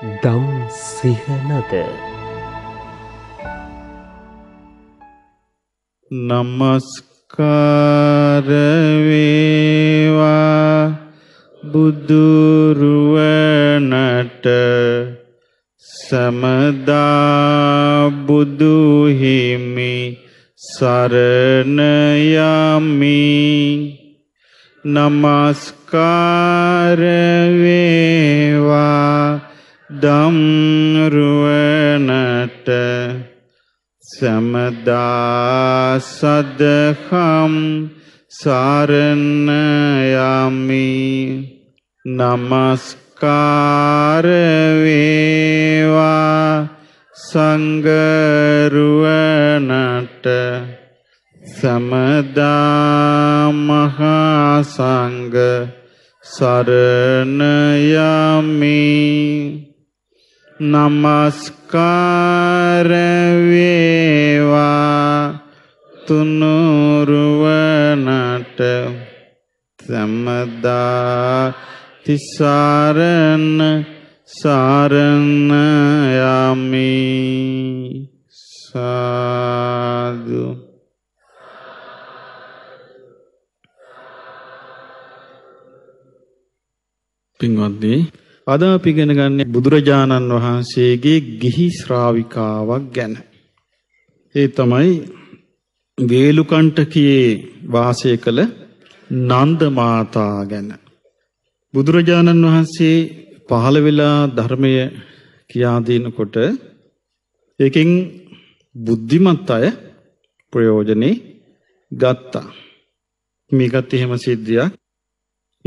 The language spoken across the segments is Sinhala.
දම් සිහනද නමස්කාරවේවා බුදුරුවනට සමදා බුදුහිමි සරණයමි නමස්කාරවේවා දම්රුවනට සැමදා සදහම් සාරණ යමි නමස්කාර වේවා සංගරුවනට සමදා මහා සංඝ සරණ යමි නමස්කාර වේවා තුනුරුවනට සම්මදා තිසරණ සරණ යමි සාදු පින්වත්නි අද අපි ඉගෙන ගන්න බුදුරජාණන් වහන්සේගේ ගිහි ශ්‍රාවිකාවක් ගැන. ඒ තමයි වේලුකණ්ඨකයේ වාසය කළ නන්ද මාතා ගැන. බුදුරජාණන් වහන්සේ පහළ වෙලා ධර්මය කියා දෙනකොට ඒකෙන් බුද්ධිමත් අය ප්‍රයෝජනේ ගත්තා. මේකත් එහෙම සිද්ධියක්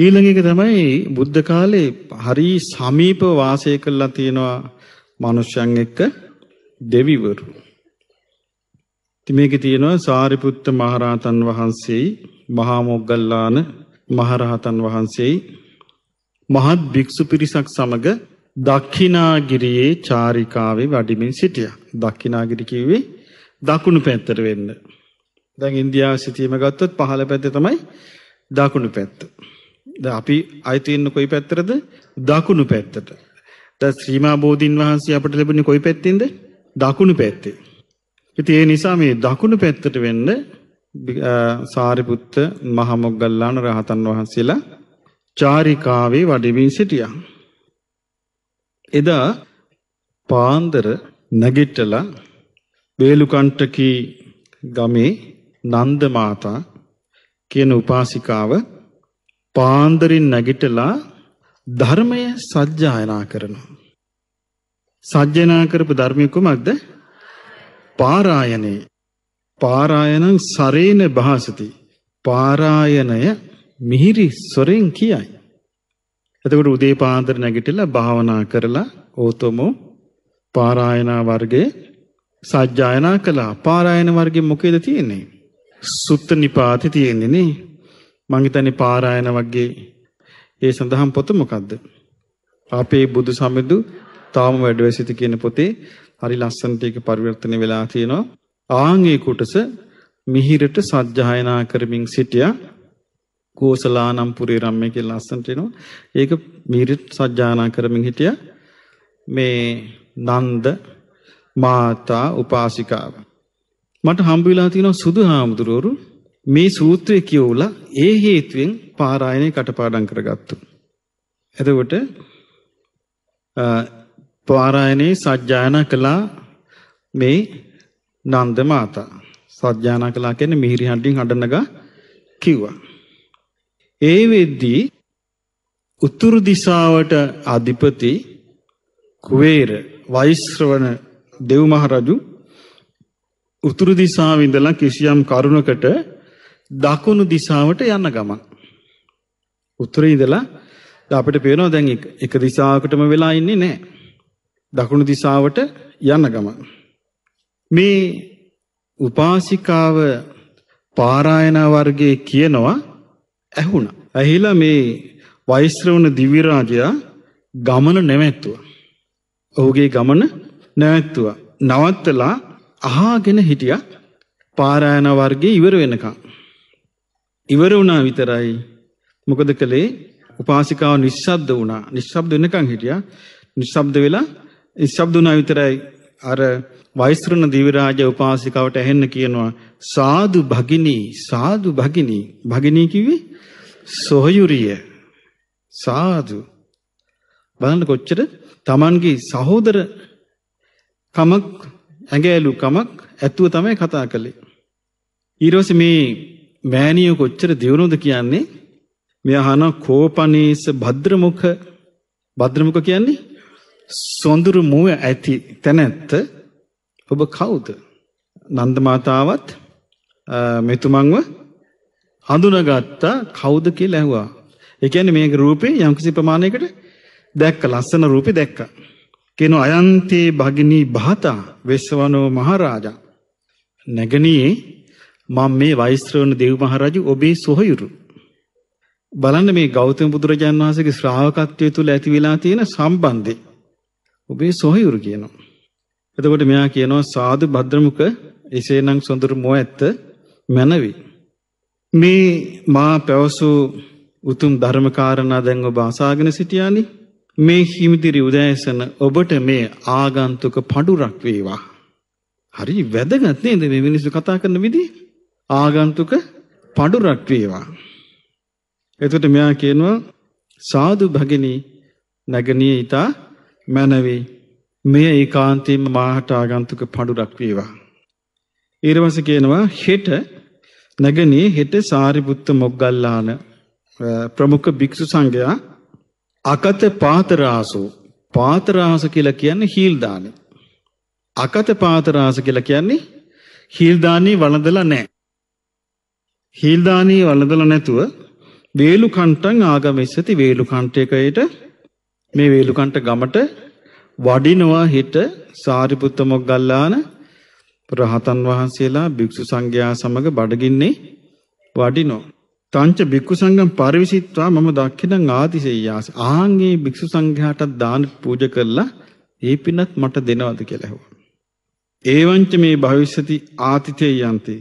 ඊළඟ එක තමයි බුද්ධ කාලේ හරි සමීප වාසය කළා තියෙනවා මිනිස්යන් එක්ක දෙවිවරු. ඉතින් මේකේ තියෙනවා සාරිපුත්ත මහරහතන් වහන්සේයි මහා මොග්ගල්ලාන මහරහතන් වහන්සේයි මහත් භික්ෂු පිරිසක් සමග දක්ෂිනාගිරියේ චාරිකාවේ වඩිමින් සිටියා. දක්ෂිනාගිරි කිව්වේ දකුණු පැත්තට වෙන්න. දැන් ඉන්දියාවේ සිටීම ගත්තොත් පහළ පැත්තේ තමයි දකුණු පැත්ත. දැන් අපි අයිති ඉන්න කොයි පැත්තටද? දකුණු පැත්තට. දැන් ශ්‍රීමා බෝධින් වහන්සේ අපට ලැබුණේ කොයි පැත්තෙන්ද? දකුණු පැත්තේ. ඉතින් ඒ නිසා මේ දකුණු පැත්තට වෙන්න සාරිපුත්ත මහ මොග්ගල්ලාන රහතන් වහන්සේලා චාරිකාවේ වඩමින් සිටියා. එදා පාන්දර නැගිටලා බේලුකණ්ඨකී ගමේ නන්ද මාතා කියන උපාසිකාව පාන්දරින් නැගිටලා ධර්මය සජ්ජායනා කරනවා. සජ්ජනා කරපු ධර්මය කුමක්ද? පාරායනේ. පාරායනං සරේන භාසති. පාරායනය මිහිරි ස්වරෙන් කියයි. එතකොට උදේ පාන්දර නැගිටලා භාවනා කරලා ඕතමෝ පාරායනා වර්ගයේ සජ්ජායනා කළා. පාරායන වර්ගයේ මොකේද තියෙන්නේ? සුත්ත නිපාතේ තියෙන්නේ නේ. මං හිතන්නේ පාරායන වගේ ඒ සඳහන් පොත මොකද්ද? අපේ බුදු සමිඳු තාම වැඩවැසිත කියන පොතේ හරි ලස්සනට ඒක පරිවර්තනය වෙලා තියෙනවා. ආන් ඒ කොටස මිහිරට සජ්ජායනා කරමින් සිටියා කෝසලානම් පුරේ රම්මේ කියලා ලස්සනට එනවා. ඒක මිහිරට සජ්ජායනා කරමින් හිටියා මේ නන්ද මාතා උපාසිකාව. මට හම්බ වෙලා තියෙනවා සුදු හාමුදුරුවෝ මේ සූත්‍රය කියවලා ඒ හේතුවෙන් පාරායනේ කටපාඩම් කරගත්තු. එතකොට පාරායනේ සජ්ජායනා කළා මේ නන්ද මාතා. සජ්ජායනා කළා කියන්නේ මිහිරි හඬින් හඬනගා කිව්වා. ඒ වෙද්දී උතුරු දිසාවට අධිපති කුවේර වෛශ්‍රවණ දෙව් මහරජු උතුරු දිසාවේ ඉඳලා කිසියම් කරුණකට දකුණු දිශාවට යන්න ගමන්. උතුරේ ඉඳලා අපිට පේනවා දැන් එක දිශාවකටම වෙලා ඉන්නේ නැහැ. දකුණු දිශාවට යන්න ගමන්. මේ උපාසිකාව පාරායන වර්ගයේ කියනවා ඇහුණා. ඇහිලා මේ වෛශ්‍රවණ දිව්‍ය රාජයා ගමන නැවැත්තුවා. ඔහුගේ ගමන නැවැත්තුවා. නවත්තලා අහාගෙන හිටියා පාරායන වර්ගයේ ඉවර වෙනකම්. ඉවර වුණා විතරයි. මොකද කළේ උපාසිකාව නිශ්ශබ්ද වුණා. නිශ්ශබ්ද වෙනකන් හිටියා. නිශ්ශබ්ද වෙලා නිශ්ශබ්ද වුණා විතරයි අර වෛස්රුණ දිවිරාජ උපාසිකාවට ඇහෙන්න කියනවා සාදු භගිනී සාදු භගිනී භගිනී කිව්වේ සොහයුරිය සාදු බලන්න කොච්චර Tamanගේ සහෝදර කමක් ඇඟෑලු කමක් ඇතුව තමයි කතා කළේ ඊට මේ මෑණියෝ කොච්චර දියුණුවද කියන්නේ මේ අහන කෝපනීස භද්‍රමුඛ භද්‍රමුඛ කියන්නේ සොඳුරු මුව ඇති තැනැත්ත ඔබ කවුද? නන්ද මාතාවත් මෙතුමන්ව හඳුනාගත්තා කවුද කියලා ඇහුවා. ඒ කියන්නේ මේක රූපේ යම්කිසි ප්‍රමාණයකට දැක්ක ලස්සන රූපේ දැක්කා. කියන අයන්තේ භගිනී භාතා වෙස්සවනෝ මහරජා නැගණියේ මම මේ වෛශ්‍රවණ දෙව් මහරජු ඔබේ සොහයුරු. බලන්න මේ ගෞතම බුදුරජාන් වහන්සේගේ ශ්‍රාවකත්වය තුළ ඇති වෙලා තියෙන සම්බන්ධය. ඔබේ සොහයුරු කියනවා. එතකොට මෙයා කියනවා සාදු භද්‍රමුක එසේනම් සොඳුරු මො ඇත්ත මැනවි. මේ මා පැවසූ උතුම් ධර්මකාරණා දැන් ඔබ අසාගෙන සිටියානි. මේ හිමිදිරි උදෑසන ඔබට මේ ආගන්තුක පඩුරක් වේවා. හරි වැදගත් නේද මේ මිනිස්සු කතා කරන විදිහ? ආගන්තුක පඳුරක් වේවා. එතකොට මෙයා කියනවා සාදු භගිනී නැගණිය ඊතා මැනවි මෙය ඒකාන්තයෙන්ම මාහට ආගන්තුක පඳුරක් වේවා. ඊර්වස කියනවා හෙට නැගණිය හෙට සාරිපුත්ත මොග්ගල්ලාන ප්‍රමුඛ භික්ෂු සංඝයා අකත පාතරාසෝ පාතරාස කියලා කියන්නේ හීල් දානේ. අකත පාතරාස කියලා කියන්නේ හීල් දානේ වළඳලා නැහැ. හීල්දානී වළඳලා නැතුව වේලුකණ්ඨං ආගමිස්සති වේලුකණ්ඨයකයට මේ වේලුකණ්ඨ ගමට වඩිනවා හිට සාරිපුත්ත මොග්ගල්ලාන රහතන් වහන්සේලා භික්ෂු සංඝයා සමග බඩගින්නේ වඩිනෝ තංච භික්ඛු සංඝම් පරිවිසිට්වා මම දක්ඛිනං ආතිසෙය්‍යාස ආහන්ගේ භික්ෂු සංඝයාට දාන පූජා කරලා ඒ පිනත් මට දෙනවද කියලා ඇහුවා. ඒවංච මේ භවිෂති ආතිතේ යන්ති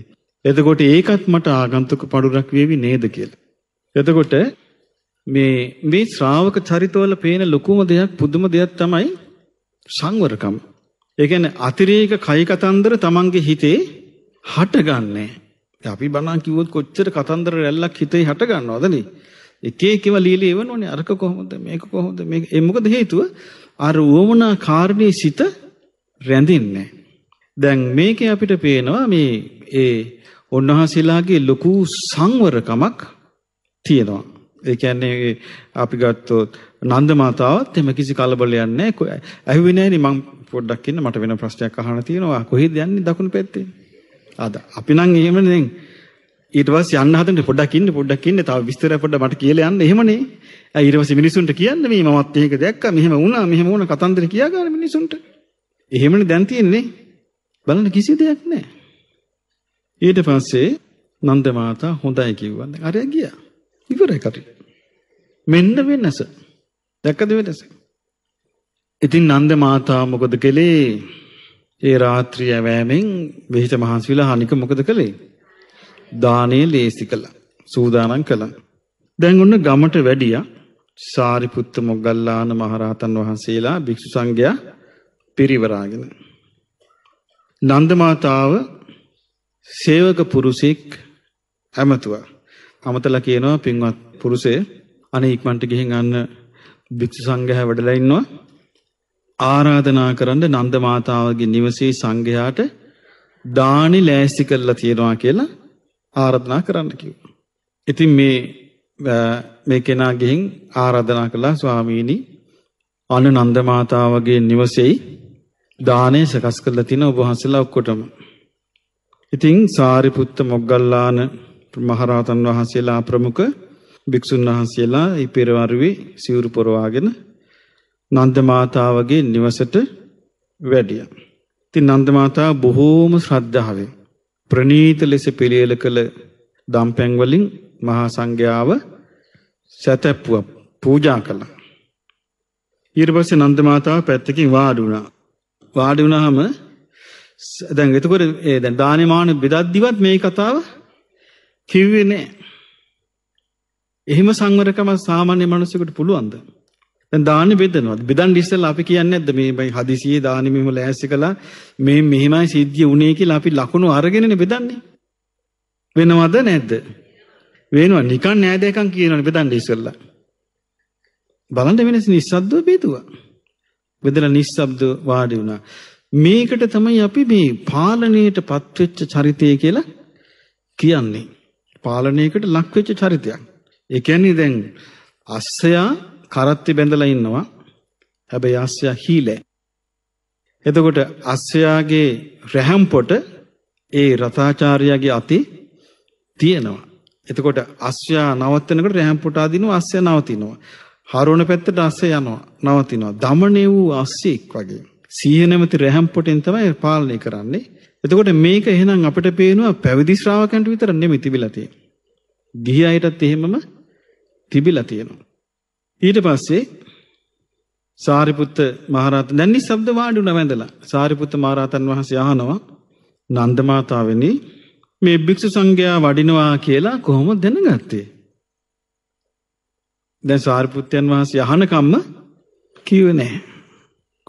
එතකොට ඒකත් මට ආගන්තුක පඩුරක් වේවි නේද කියලා. එතකොට මේ මේ ශ්‍රාවක චරිතවල පේන ලොකුම දෙයක් පුදුම දෙයක් තමයි සංවරකම. ඒ කියන්නේ අතිරේක කයි කතන්දර Tamange හිතේ හටගන්නේ. අපි බණන් කිව්වොත් කොච්චර කතන්දර රැල්ලක් හිතේ හටගන්නවද නේ? එක එකව ලීලා එවනෝනේ අරක කොහොමද මේක කොහොමද මේක ඒ මොකද හේතුව අර වොමනා කාරණේ සිත රැඳින්නේ. දැන් මේකේ අපිට පේනවා මේ ඒ උන්වහන්සේලාගේ ලොකු සංවරකමක් තියෙනවා. ඒ කියන්නේ අපි ගත්තොත් නන්ද මාතාවත් එම කිසි කලබලයක් නැහැ. ඇහුවේ නැහෙනි මං පොඩ්ඩක් ඉන්න මට වෙන ප්‍රශ්නයක් අහන්න තියෙනවා. කොහෙද යන්නේ දකුණු පැත්තේ? අද අපි නම් එහෙමනේ දැන් ඊට පස්සේ යන්න හදන්නේ පොඩ්ඩක් ඉන්න පොඩ්ඩක් ඉන්න තව විස්තර පොඩ්ඩක් මට කියලා යන්න එහෙමනේ. ඇයි ඊට පස්සේ මිනිසුන්ට කියන්න මේ මමත් මේක දැක්කා මෙහෙම වුණා මෙහෙම වුණා කතන්දර කියා ගන්න මිනිසුන්ට. එහෙමනේ දැන් තියෙන්නේ. බලන්න කිසි දෙයක් නැහැ. ඊට පස්සේ නන්ද මාතා හොඳයි කිව්වා. දැන් අරයා ගියා. ඉවරයි කටි. මෙන්න වෙනස. දැක්කද වෙනස? ඉතින් නන්ද මාතා මොකද කළේ? ඒ රාත්‍රිය වෑමෙන් විහිිත මහන්සි වෙලා හනික මොකද කළේ? දානේ ලේසි කළා. සූදානම් කළා. දැන් ඔන්න ගමට වැඩියා. සාරිපුත්ත මොග්ගල්ලාන මහරහතන් වහන්සේලා භික්ෂු සංඝයා පිරිවරාගෙන නන්ද මාතාව සේවක පුරුෂෙක් ඇමතුවා. අමතලා කියනවා පින්වත් පුරුෂේ අනේ ඉක්මනට ගිහින් අන්න භික්ෂු සංඝයා වැඩලා ඉන්නවා. ආරාධනා කරන්න නන්ද මාතාවගේ නිවසේ සංඝයාට දානි ලෑස්ති කරලා තියනවා කියලා ආරාධනා කරන්න කිව්වා. ඉතින් මේ මේ කෙනා ගිහින් ආරාධනා කළා ස්වාමීනි අනනන්ද මාතාවගේ නිවසේයි දානේ සකස් කරලා තින ඔබ වහන්සේලා ඔක්කොටම ඉතින් සාරිපුත්ත මොග්ගල්ලාන මහරහතන් වහන්සේලා ප්‍රමුඛ භික්ෂුන් වහන්සේලා ඒ පෙරවරුවේ සිවුරු පොරවාගෙන නන්ද මාතාවගේ නිවසට වැඩියා. ඉතින් නන්ද මාතාව බොහෝම ශ්‍රද්ධාවෙන් ප්‍රණීත ලෙස පිළියෙල කළ දම්පැන් වලින් මහා සංඝයාව සැතැප්පුවා පූජා කළා. ඊට පස්සේ නන්ද මාතාව පැත්තකින් වාඩි වුණා. වාඩි වුණාම දැන් එතකොට ඒ දැන් දානමාන බෙදද්දිවත් මේ කතාව කිව්වේ නෑ. එහෙම සංවරකම සාමාන්‍ය මිනිසෙකුට පුළුවන්ද? දැන් දානි බෙදනවා. බෙදන් ඉස්සෙල්ලා අපි කියන්නේ නැද්ද මේ බයි හදිසියේ දානි මෙහෙම ලෑස්ති කළා මේ මෙහෙමයි සිද්ධිය උනේ කියලා අපි ලකුණු අරගෙනනේ බෙදන්නේ. වෙනවද නැද්ද? වෙනවා. නිකන් නෑදෑකම් කියනවනේ බෙදන් ඉස්සෙල්ලා. බලන්න වෙනස නිස්සද්දව බෙදුවා. බෙදලා නිස්සබ්ද වාඩි වුණා. මේකට තමයි අපි මේ පාලනයට පත්වෙච්ච චරිතය කියලා කියන්නේ. පාලනයකට ලක්වෙච්ච චරිතයක්. ඒ කියන්නේ දැන් අස්සයා කරත්ති බැඳලා ඉන්නවා. හැබැයි අස්සයා හීලෑ. එතකොට අස්සයාගේ රැහම් පොට ඒ රතාචාර්යයාගේ අති තියෙනවා. එතකොට අස්සයා නවත්තනකොට රැහම් පොට අදිනවා අස්සයා නවතිනවා. හරවන පැත්තට අස්සයා යනවා නවතිනවා. දමණය වූ අස්සෙක් වගේ. සීහ නැමැති රැහම් පොටෙන් තමයි පාලනය කරන්නේ. එතකොට මේක එහෙනම් අපිට පේනවා පැවිදි ශ්‍රාවකයන්ට විතර නෙමෙයි තිබිලා තියෙන්නේ. ගිහි අයටත් එහෙමම තිබිලා තියෙනවා. ඊට පස්සේ සාරිපුත්ත මහරහතන් දැන් නිස්සබ්ද වාඩි වුණා වැඳලා. සාරිපුත්ත මහරහතන් වහන්සේ අහනවා නන්ද මාතාවෙනි මේ භික්ෂු සංඝයා වඩිනවා කියලා කොහොමද දැනගත්තේ? දැන් සාරිපුත්තයන් වහන්සේ අහනකම්ම කිව්වේ නැහැ.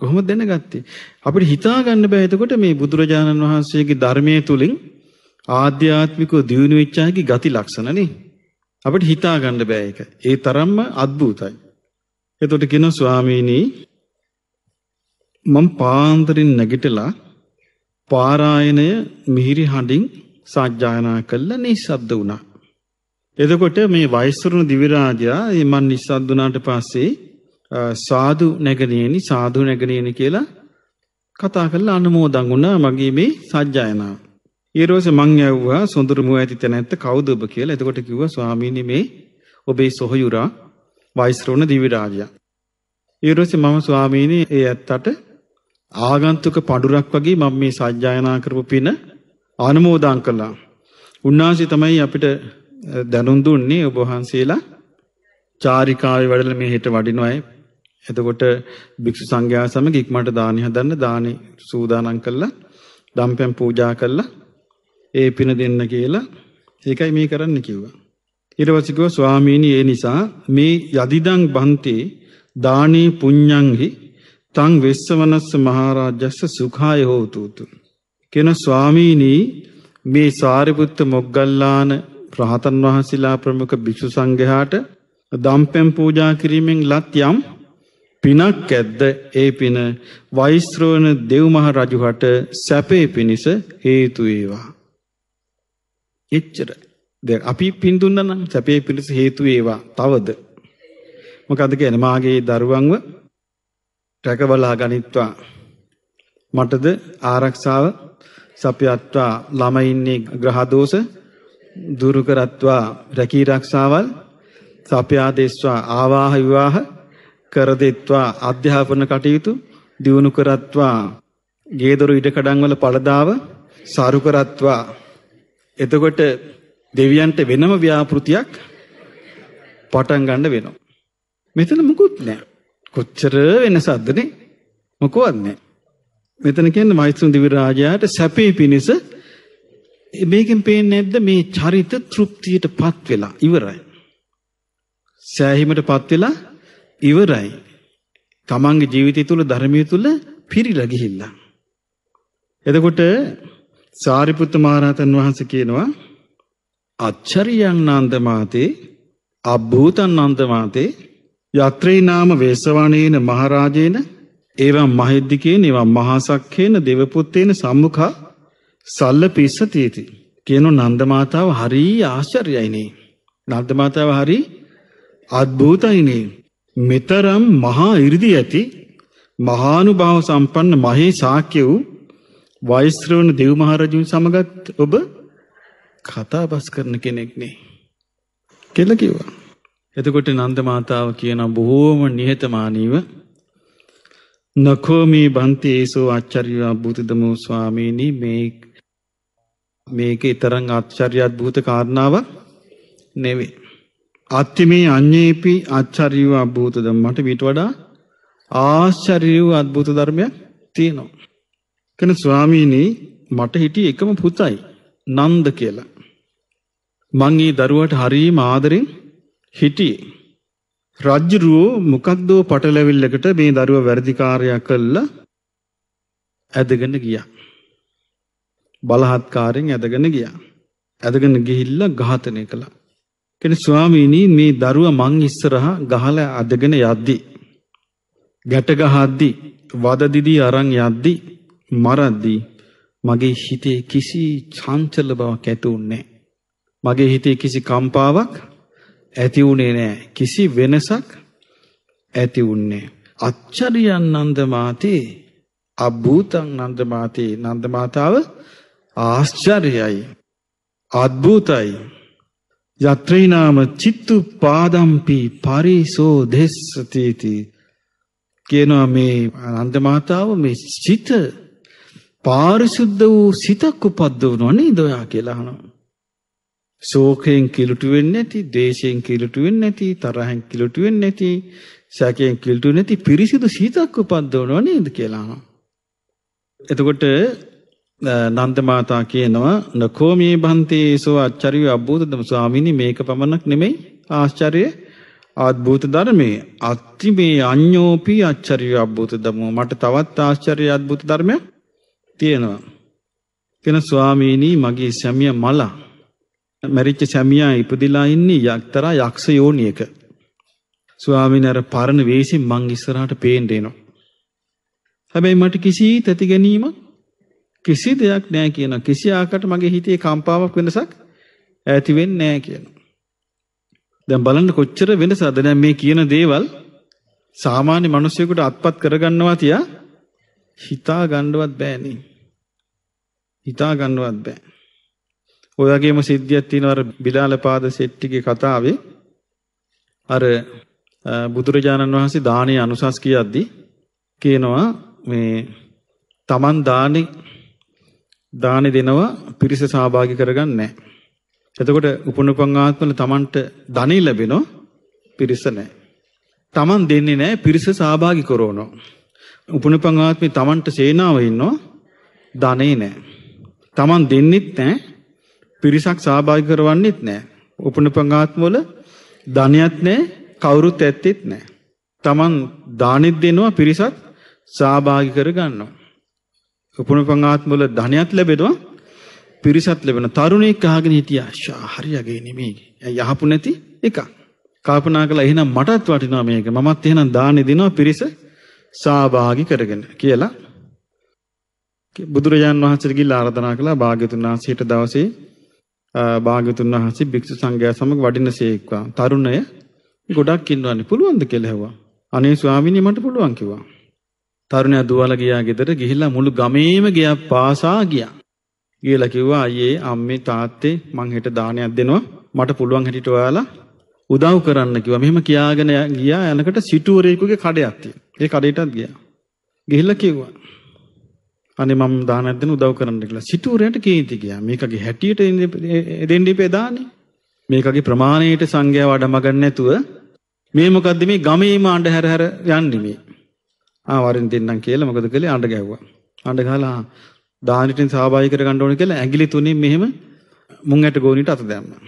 කොහොමද දැනගත්තේ? අපිට හිතා ගන්න බෑ එතකොට මේ බුදුරජාණන් වහන්සේගේ ධර්මයේ තුලින් ආධ්‍යාත්මිකව දියුණු වෙච්ච අයගේ ගති ලක්ෂණ නේ. අපිට හිතා ගන්න බෑ ඒක. ඒ තරම්ම අద్භූතයි. එතකොට කියනවා ස්වාමීනි මම පාන්දරින් නැගිටලා පාරායණය මිහිරි හඬින් සාජ්ජායනා කළා නිසද්ද වුණා. එතකොට මේ වයසුරුණ දිවිරාජයා මන් නිසද්දුනාට පස්සේ සාදු නැගනයනි සාදු නැගනයන කියලා කතා කරලා අනුමෝදන් වුණා මගේ මේ සජ්ජායනාව. ඊරෝස මං ඇව්වා සොඳුරුමුව ඇති තැනැත්ත කවුද ඔබ කියලා. එතකොට කිව්වා ස්වාමීනි මේ ඔබේ සොහයුරා වයිස්රෝණ දිවිරාජයා. ඊරෝස මම ස්වාමීනි ඒ ඇත්තට ආගන්තුක පඩුරක් වගේ මම මේ සජ්ජායනා කරපු පින අනුමෝදන් කළා. උන්වහන්සේ තමයි අපිට දැනුම් දුන්නේ ඔබ වහන්සේලා චාරිකාවේ වැඩලා මේ හෙට වඩින අය එතකොට භික්ෂු සංඝයා සමග ඉක්මනට දානි හදන්න දානි සූදානම් කළා දම්පැන් පූජා කළා ඒ පින දෙන්න කියලා ඒකයි මේ කරන්න කිව්වා ඊට පස්සේ කිව්වා ස්වාමීනි ඒ නිසා මේ යදිදං බන්තේ දානේ පුඤ්ඤංහි තං වෙස්සවනස්ස මහරජස්ස සුඛාය හෝතුතු කියන ස්වාමීනි මේ සාරිපුත්ත මොග්ගල්ලාන රහතන් වහන්සේලා ප්‍රමුඛ භික්ෂු සංඝයාට දම්පැන් පූජා කිරීමෙන් ලත් යම් පිනක් ඇද්ද ඒ පින වෛශ්‍රවණ දෙව්මහ රජුහට සැපේ පිණිස හේතු වේවා. එච්චර. දැන් අපි පින් දුන්නා නම් සැපේ පිණිස හේතු වේවා. තවද මොකද්ද කියන්නේ මාගේ දරුවන්ව රැකබලා ගනිත්වා මටද ආරක්ෂාව සපයත්වා ළමයින්නේ ග්‍රහදෝෂ දුරු කරත්වා රැකී ආරක්ෂාවල් සපයා දෙස්වා ආවාහ විවාහ කරදෙත්වා අධ්‍යාපන කටයුතු දියුණු කරත්වා ගේදොරු ඉඩකඩම් වල පළදාව සාරු කරත්වා එතකොට දෙවියන්ට වෙනම ව්‍යාපෘතියක් පටන් ගන්න වෙනවා මෙතන මුකුත් නැහැ කොච්චර වෙනසක්දනේ මොකවත් නැහැ මෙතන කියන්නේ මෛත්‍රුන් දිවි රාජයාට සැපේ පිණිස මේකෙන් පේන්නේ නැද්ද මේ චරිත තෘප්තියටපත් වෙලා ඉවරයි සෑහීමටපත් වෙලා ඉවරයි. තමන්ගේ ජීවිතය තුළ ධර්මය තුළ පිරිලා ගිහිල්ලා. එතකොට සාරිපුත්ත මහරහතන් වහන්සේ කියනවා අච්චරියං නන්ද මාතේ අබ්භූතං නන්ද මාතේ යත්‍රේ නාම වේසවණේන මහරජේන එවං මහිද්దికේන එවං මහසක්ඛේන දේවපුත්තේන සම්මුඛා සල්ල පිස්ස තීති කියන නන්ද මාතාව හරි ආශ්චර්යයිනේ නන්ද මාතාව හරි අද්භූතයිනේ මෙතරම් මහා 이르දි ඇති මහානුභාව සම්පන්න මහේ ශාක්‍ය වූ වෛශ්‍රවණ දෙව් මහරජුන් සමගත් ඔබ කතා බස් කරන කෙනෙක් නේ කියලා කිව්වා. එතකොට නන්ද මාතාව කියන බොහෝම නිහතමානීව නඛෝ මේ බන්ති ඒසෝ ආචාර්ය අභූතදමෝ ස්වාමීනි මේ මේකේ තරම් ආචාර්ය අද්භූත කාරණාවක් නෙවෙයි. අත්තිමේ අඤ්ඤේපි අච්චරියව අභූත ධම්මට මීට වඩා ආශ්චර්යව අද්භූත ධර්මයක් තියෙනවා. කෙන ස්වාමීනි මට හිටිය එකම පුතයි නන්ද කියලා. මං ඒ දරුවට හරීම ආදරෙන් හිටියේ. රජ්ජුරුවෝ මොකක්දෝ පටලැවිල්ලකට මේ දරුව වැරදිකාරය කළා ඇදගෙන ගියා. බලහත්කාරයෙන් ඇදගෙන ගියා. ඇදගෙන ගිහිල්ලා ඝාතනය කළා. කෙන ස්වාමීනී මේ දරුවා මං ඉස්සරහා ගහලා අදගෙන යද්දි ගැට ගහද්දි වද දිදී අරන් යද්දි මරද්දි මගේ හිතේ කිසි චංචල බවක් ඇති උන්නේ මගේ හිතේ කිසි කම්පාවක් ඇති උනේ නැහැ කිසි වෙනසක් ඇති උන්නේ අච්චරියන් නන්ද මාතේ අභූතං නන්ද මාතේ නන්ද මාතාව ආශ්චර්යයි අද්භූතයි යත්‍රේනාම චිත්තු පාදම්පි පරිසෝ දෙස්සතීති කියනවා මේ අනන්ත මාතාව මේ සිත පාරිශුද්ධ වූ සිතක් උපද්දවනවා නේද ඔයා කියලා අහනවා. ශෝකයෙන් කිලුටු වෙන්නේ නැති, දේශයෙන් කිලුටු වෙන්නේ නැති, තරහෙන් කිලුටු වෙන්නේ නැති, සැකයෙන් කිලුටු නැති පිරිසිදු සිතක් උපද්දවනවා නේද කියලා අහනවා. එතකොට නන්ද මාතා කියනවා නකෝ මේ බන්තේසෝ ආචාර්ය අබ්බූතදම ස්වාමීනි මේක පමණක් නෙමෙයි ආශ්චර්ය ආද්භූත ධර්මයේ අත්ති මේ අඤ්ඤෝපි ආචාර්ය අබ්බූත දමෝ මට තවත් ආශ්චර්ය අද්භූත ධර්මයක් තියෙනවා කියන ස්වාමීනි මගේ සැමියා මලා මැරිච්ච සැමියා ඉපදිලා ඉන්නේ යක්තරා යක්ෂ යෝනියක ස්වාමීන් අර පරණ වෙයිසින් මං ඉස්සරහට පේන්න එනවා. හැබැයි මට කිසි තැති ගැනීමක් කිසි දෙයක් නෑ කියනවා. කිසි ආකාරයකට මගේ හිතේ කම්පාවක් වෙනසක් ඇති වෙන්නේ නෑ කියනවා. දැන් බලන්න කොච්චර වෙනසද දැන් මේ කියන දේවල් සාමාන්‍ය මිනිසෙකුට අත්පත් කරගන්නවා තියා හිතා ගන්නවත් බෑනේ. හිතා ගන්නවත් බෑ. ඔය වගේම සිද්ධියක් තියෙනවා අර බිලාල පාද සෙට්ටිගේ කතාවේ අර බුදුරජාණන් වහන්සේ දානේ අනුසස් කියද්දී කියනවා මේ තමන් දානේ දානි දෙනවා පිරිස සහභාගී කරගන්නේ නැහැ. එතකොට උපනුපං ආත්මවල Tamanට ධනෙ ලැබෙනවා පිරිස නැහැ. Taman දෙන්නේ නැහැ පිරිස සහභාගී කරවනවා. උපනුපං ආත්මේ Tamanට සේනාව ඉන්නවා ධනෙ නැහැ. Taman දෙන්නෙත් නැහැ පිරිසක් සහභාගී කරවන්නෙත් නැහැ. උපනුපං ආත්මවල ධනයක් නැහැ කවුරුත් ඇත්තෙත් නැහැ. Taman දානෙත් දෙනවා පිරිසත් සහභාගී කරගන්නවා. උපනපංආත්මවල ධනයත් ලැබෙනවා පිරිසත් ලැබෙන තරුණෙක් අහගෙන හිටියා ෂා හරියගේ නෙමෙයි. යහපු නැති එකක්. කල්පනා කළා එහෙනම් මටත් වටිනවා මේක. මමත් එහෙනම් දානි දෙනවා පිරිස සහභාගී කරගෙන කියලා බුදුරජාන් වහන්සේට ගිහිල්ලා ආරාධනා කළා භාග්‍යතුන් වහන්සේට දවසේ භාග්‍යතුන් වහන්සේ භික්ෂු සංඝයා සමග වඩිනසේක්වා තරුණය ගොඩක් ඉන්නවන්නේ පුළුවන්ද කියලා ඇහුවා. අනේ ස්වාමීනි මට පුළුවන් කිව්වා. තරුණයා දුවලා ගියා ගෙදර ගිහිල්ලා මුළු ගමේම ගියා පාසා ගියා. ගිහලා කිව්වා අයියේ අම්මේ තාත්තේ මං හෙට දානයක් දෙනවා මට පුළුවන් හැටියට ඔයාලා උදව් කරන්න කිව්වා. මෙහෙම කියාගෙන ගියා යනකොට සිටුවරයෙකුගේ කඩයක් තියෙනවා. ඒ කඩේටත් ගියා. ගිහිල්ලා කිව්වා අනේ මම දානක් දෙන උදව් කරන්න කියලා සිටුවරයට කේන්ති ගියා. මේකගේ හැටියට දෙන්න ඉපේ දාන්නේ. මේකගේ ප්‍රමාණයට සංඝයා වඩමගන්නේ නැතුව මේ මොකද්ද මේ ගමේම අඬ හැර හැර යන්නේ මේ. ආ වරින් දෙන්නම් කියලා මොකද කළේ අඬ ගැහුවා. අඬ ගහලා දාහනිටින් සහභාගී කරගන්න ඕනේ කියලා ඇඟිලි තුනේ මෙහෙම මුං ඇට ගෝනියට අත දැම්මා.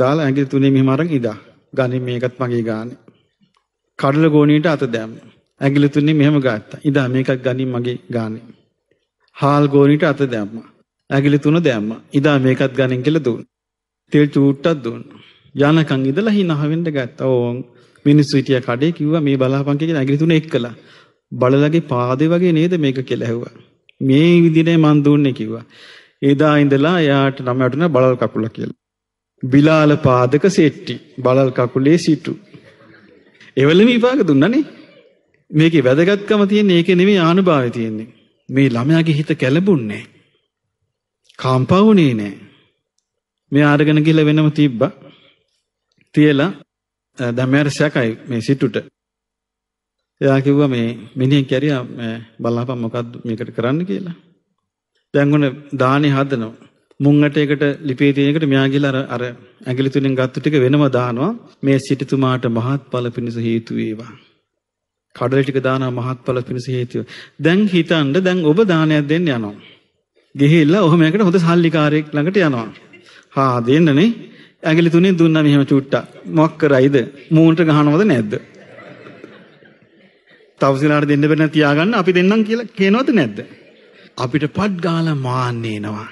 දාලා ඇඟිලි තුනේ මෙහෙම අරන් ඉදා. ගනි මේකත් මගේ ගානේ. කඩල ගෝනියට අත දැම්මා. ඇඟිලි තුනේ මෙහෙම ගත්තා. ඉදා මේකත් ගනි මගේ ගානේ. හාල් ගෝනියට අත දැම්මා. ඇඟිලි තුන දැම්මා. ඉදා මේකත් ගනින් කියලා දුන්නා. තෙල් චූට්ටක් දුන්නා. යනකම් ඉඳලා හිනහ වෙන්න ගත්තා. ඕන් මිනිස්සු හිටියා කඩේ කිව්වා මේ බලාපන් කියලා ඇඟිලි තුන එක්කලා. බලලගේ පාදේ වගේ නේද මේක කියලා ඇහුවා. මේ විදිහේ මන් දුන්නේ කිව්වා. එදා ඉඳලා එයාට නම වැටුණා බලල් කකුල කියලා. බිලාල පාදක සෙට්ටි බලල් කකුලේ සිටු. එවලම විපාක දුන්නානේ. මේකේ වැදගත්කම තියෙන්නේ ඒකේ නෙමෙයි ආනුභාවය තියෙන්නේ. මේ ළමයාගේ හිත කැළඹුන්නේ කාම්පා වුණේ නෑ. මේ අරගෙන ගිහලා වෙනම තිබ්බා. තියලා දැන් මෙයාට සැකයි මේ සිටුට එයා කිව්වා මේ මිනිහෙක් කැරියා මේ බලහපන් මොකද්ද මේකට කරන්න කියලා. දැන් ඔන්න දානේ හදනවා. මුං ඇටයකට ලිපේ තියෙන එකට මෙයා ගිහලා අර අර ඇඟිලි තුනෙන් ගත්තු ටික වෙනම දානවා. මේ සිටුතුමාට මහත්ඵල පිණිස හේතු වේවා. කඩල ටික දානවා මහත්ඵල පිණිස හේතුව. දැන් හිතන්න දැන් ඔබ දානයක් දෙන්න යනවා. ගිහිල්ලා ඔහම එකට හොඳ සල්ලිකාරයෙක් ළඟට යනවා. හා දෙන්නනේ ඇගිලි තුනේ දුන්නා මෙහෙම චුට්ටක්. මොක් කරයිද? මූණට ගහනවද නැද්ද? තව සිනාට දෙන්න බැරි නම් තියාගන්න අපි දෙන්නම් කියලා කියනවද නැද්ද? අපිට පඩ් ගාලා මාන්න එනවා.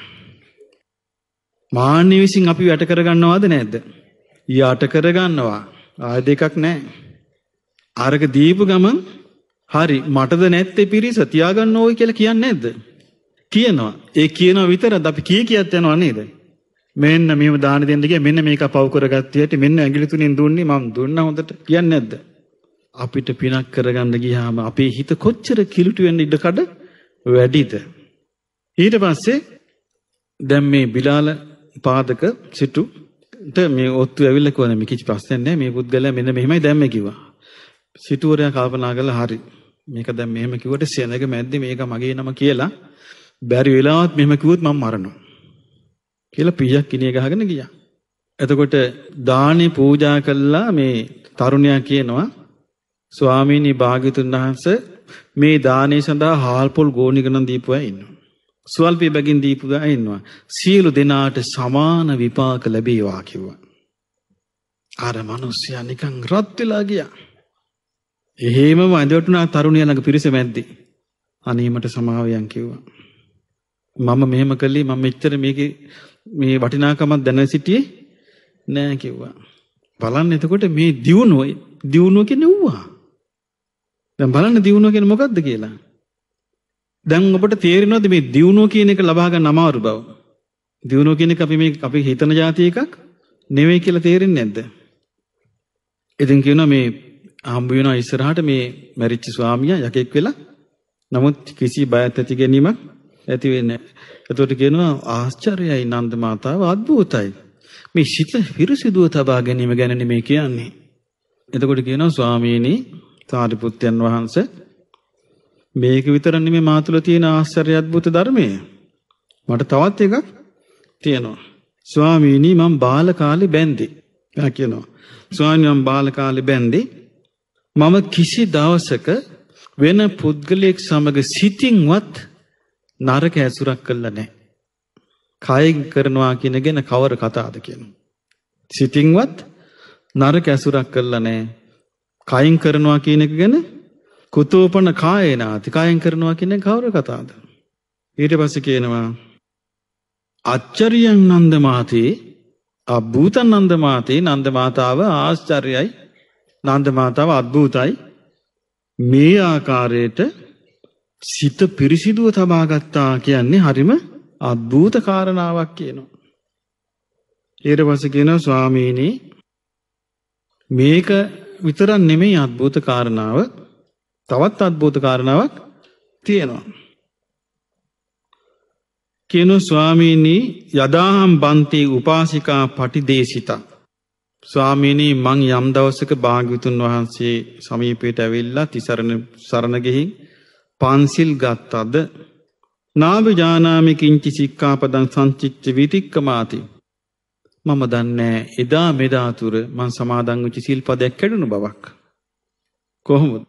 මාන්න විසින් අපි යට කරගන්නවද නැද්ද? යට කරගන්නවා. ආය දෙකක් නැහැ. අරක දීපු ගමන් හරි මටද නැත්තේ පිරිස තියාගන්න ඕයි කියලා කියන්නේ නැද්ද? කියනවා. ඒ කියනවා විතරද අපි කී කියත් යනවා නේද? මෙන්න මෙහෙම දාන දෙන්න ගියා මෙන්න මේක පව කරගත්තියට මෙන්න ඇඟිලි තුනෙන් දුන්නේ මම දුන්නා හොඳට කියන්නේ නැද්ද? අපිට පිනක් කරගන්න ගියාම අපේ හිත කොච්චර කිලුටු වෙන්න ඉඩකඩ වැඩිද ඊට පස්සේ දැන් මේ බිලාල පාදක සිටුට මේ ඔත්තු ඇවිල්ලා කිව්වා මේ කිසි ප්‍රශ්නයක් නැහැ මේ පුද්ගලයා මෙන්න මෙහෙමයි දැන් මේ කිව්වා සිටුවරයා කල්පනා කළා හරි මේක දැන් මෙහෙම කිව්වට සෙනග මැද්දේ මේක මගේ නම කියලා බැරි වෙලාවත් මෙහෙම කිව්වොත් මම මරනවා කියලා පියක් කිනිය ගහගෙන ගියා එතකොට දානේ පූජා කළා මේ තරුණයා කියනවා ස්වාමීනි භාග්‍යතුන් වහන්ස මේ දානය සඳහා හාල්පොල් ගෝනිගනන් දීපුවා ඉන්නවා. ස්වල්පී බැගින් දීපුදා ඉන්නවා. සියලු දෙනාට සමාන විපාක ලැබේවා කිව්වා. අර මිනිස්සයා නිකන් රත් වෙලා ගියා. එහෙම වඳවටුනා තරුණිය ළඟ පිරිස මැද්දේ. අනේමට සමාවයන් කිව්වා. මම මෙහෙම කළේ මම මෙච්චර මේකේ මේ වටිනාකමක් දැන සිටියේ නෑ කිව්වා. බලන්න එතකොට මේ දියුණුව දියුණුව කියන්නේ ඌවා. දැන් බලන්න දියුණුව කියන්නේ මොකද්ද කියලා. දැන් ඔබට තේරෙනවද මේ දියුණුව කියන එක ලබා ගන්න අමාරු බව? දියුණුව කියන එක අපි මේ අපි හිතන જાති එකක් නෙවෙයි කියලා තේරෙන්නේ නැද්ද? ඉතින් කියනවා මේ හම්බ වෙනවා ඉස්සරහට මේ මැරිච්ච ස්වාමියා යකෙක් වෙලා නමුත් කිසි බයක් ඇති ගැනීමක් ඇති වෙන්නේ නැහැ. එතකොට කියනවා ආශ්චර්යයි නන්ද මාතාව අද්භූතයි. මේ සිත පිරිසිදුව තබා ගැනීම ගැන නෙමෙයි කියන්නේ. එතකොට කියනවා ස්වාමීනි සාරිපුත්යන් වහන්සේ මේක විතර නෙමෙයි මා තුළ තියෙන ආශ්චර්ය අද්භූත ධර්මය. මට තවත් එකක් තියෙනවා. ස්වාමීනි මම බාල කාලේ බැන්දි. එයා කියනවා. ස්වාමීනි මම බාල කාලේ බැන්දි. මම කිසි දවසක වෙන පුද්ගලයෙක් සමග සිතින්වත් නරක ඇසුරක් කළා නැහැ. කයෙන් කරනවා කියන ගැන කවර කතාවද කියනවා. සිතින්වත් නරක ඇසුරක් කළා නැහැ. කයින් කරනවා කියන එක ගැන කුතෝපන කායේනාති කයින් කරනවා කියන්නේ කවර කතාවද? ඊට පස්සේ කියනවා අච්චරියන් නන්ද මාතේ අභූත නන්ද මාතේ නන්ද මාතාව ආශ්චර්යයි නන්ද මාතාව අද්භූතයි මේ ආකාරයට සිත පිරිසිදුව තබා ගත්තා කියන්නේ හරිම අද්භූත කාරණාවක් කියනවා. ඊට පස්සේ කියනවා ස්වාමීනි මේක විතරක් නෙමෙයි අද්භූත කාරණාව තවත් අද්භූත කාරණාවක් තියෙනවා. කියනු ස්වාමීනි යදාහම් බන්ති උපාසිකා පටිදේශිතා. ස්වාමීනී මං යම් දවසක භාග්‍යවතුන් වහන්සේ සමීපයට ඇවිල්ලා තිසරණ සරණ ගිහින් පන්සිල් ගත්තද නාභ ජානාමි කිංචි සික්ඛාපදං සංචිච්ච විතික්කමාති මම දන්නේ එදා මෙදා තුර මං සමාදන් වෙච්ච සිල්පදයක් කැඩුණු බවක්. කොහොමද?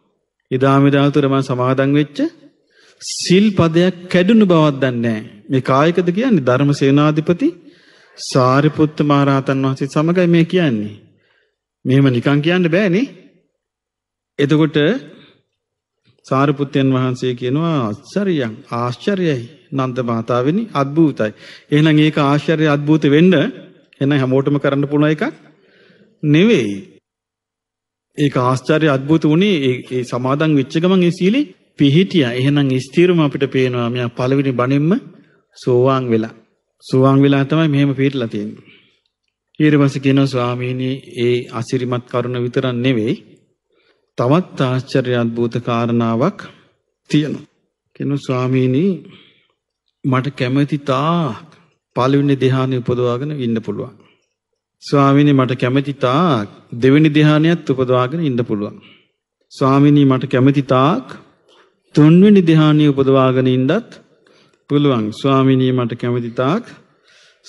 එදා මෙදා තුර මං සමාදන් වෙච්ච සිල්පදයක් කැඩුණු බවක් දන්නේ මේ කායකද කියන්නේ ධර්මසේනාධිපති සාරිපුත්ත මහරහතන් වහන්සේ සමගයි මේ කියන්නේ. මෙහෙම නිකන් කියන්න බෑනේ. එතකොට සාරිපුත්තයන් වහන්සේ කියනවා ආශ්චර්යයන් ආශ්චර්යයි නන්ද මාතාවෙනි අද්භූතයි. එහෙනම් ඒක ආශ්චර්ය අද්භූත වෙන්න එහෙනම් හැමෝටම කරන්න පුළුවන් එකක් නෙවෙයි. ඒක ආශ්චර්ය අద్భుත උනේ ඒ සමාදන් වෙච්ච ගමන් ඒ සීලේ පිහිටියා. එහෙනම් ස්ථිරම අපිට පේනවා මෙයා පළවෙනි බණින්ම සෝවාන් වෙලා. සෝවාන් වෙලා තමයි මෙහෙම පිටලා තියෙන්නේ. ඊට පස්සේ කියනවා ස්වාමීනි ඒ අසිරිමත් කරුණ විතරක් නෙවෙයි තවත් ආශ්චර්ය අద్భుත කාරණාවක් තියෙනවා. කියනවා ස්වාමීනි මට කැමැති තාක් පළවෙනි ධ්‍යානෙ උපදවාගෙන ඉන්න පුළුවන්. ස්වාමීනි මට කැමැති තාක් දෙවෙනි ධ්‍යානයත් උපදවාගෙන ඉන්න පුළුවන්. ස්වාමීනි මට කැමැති තාක් තුන්වෙනි ධ්‍යානෙ උපදවාගෙන ඉන්නත් පුළුවන්. ස්වාමීනි මට කැමැති තාක්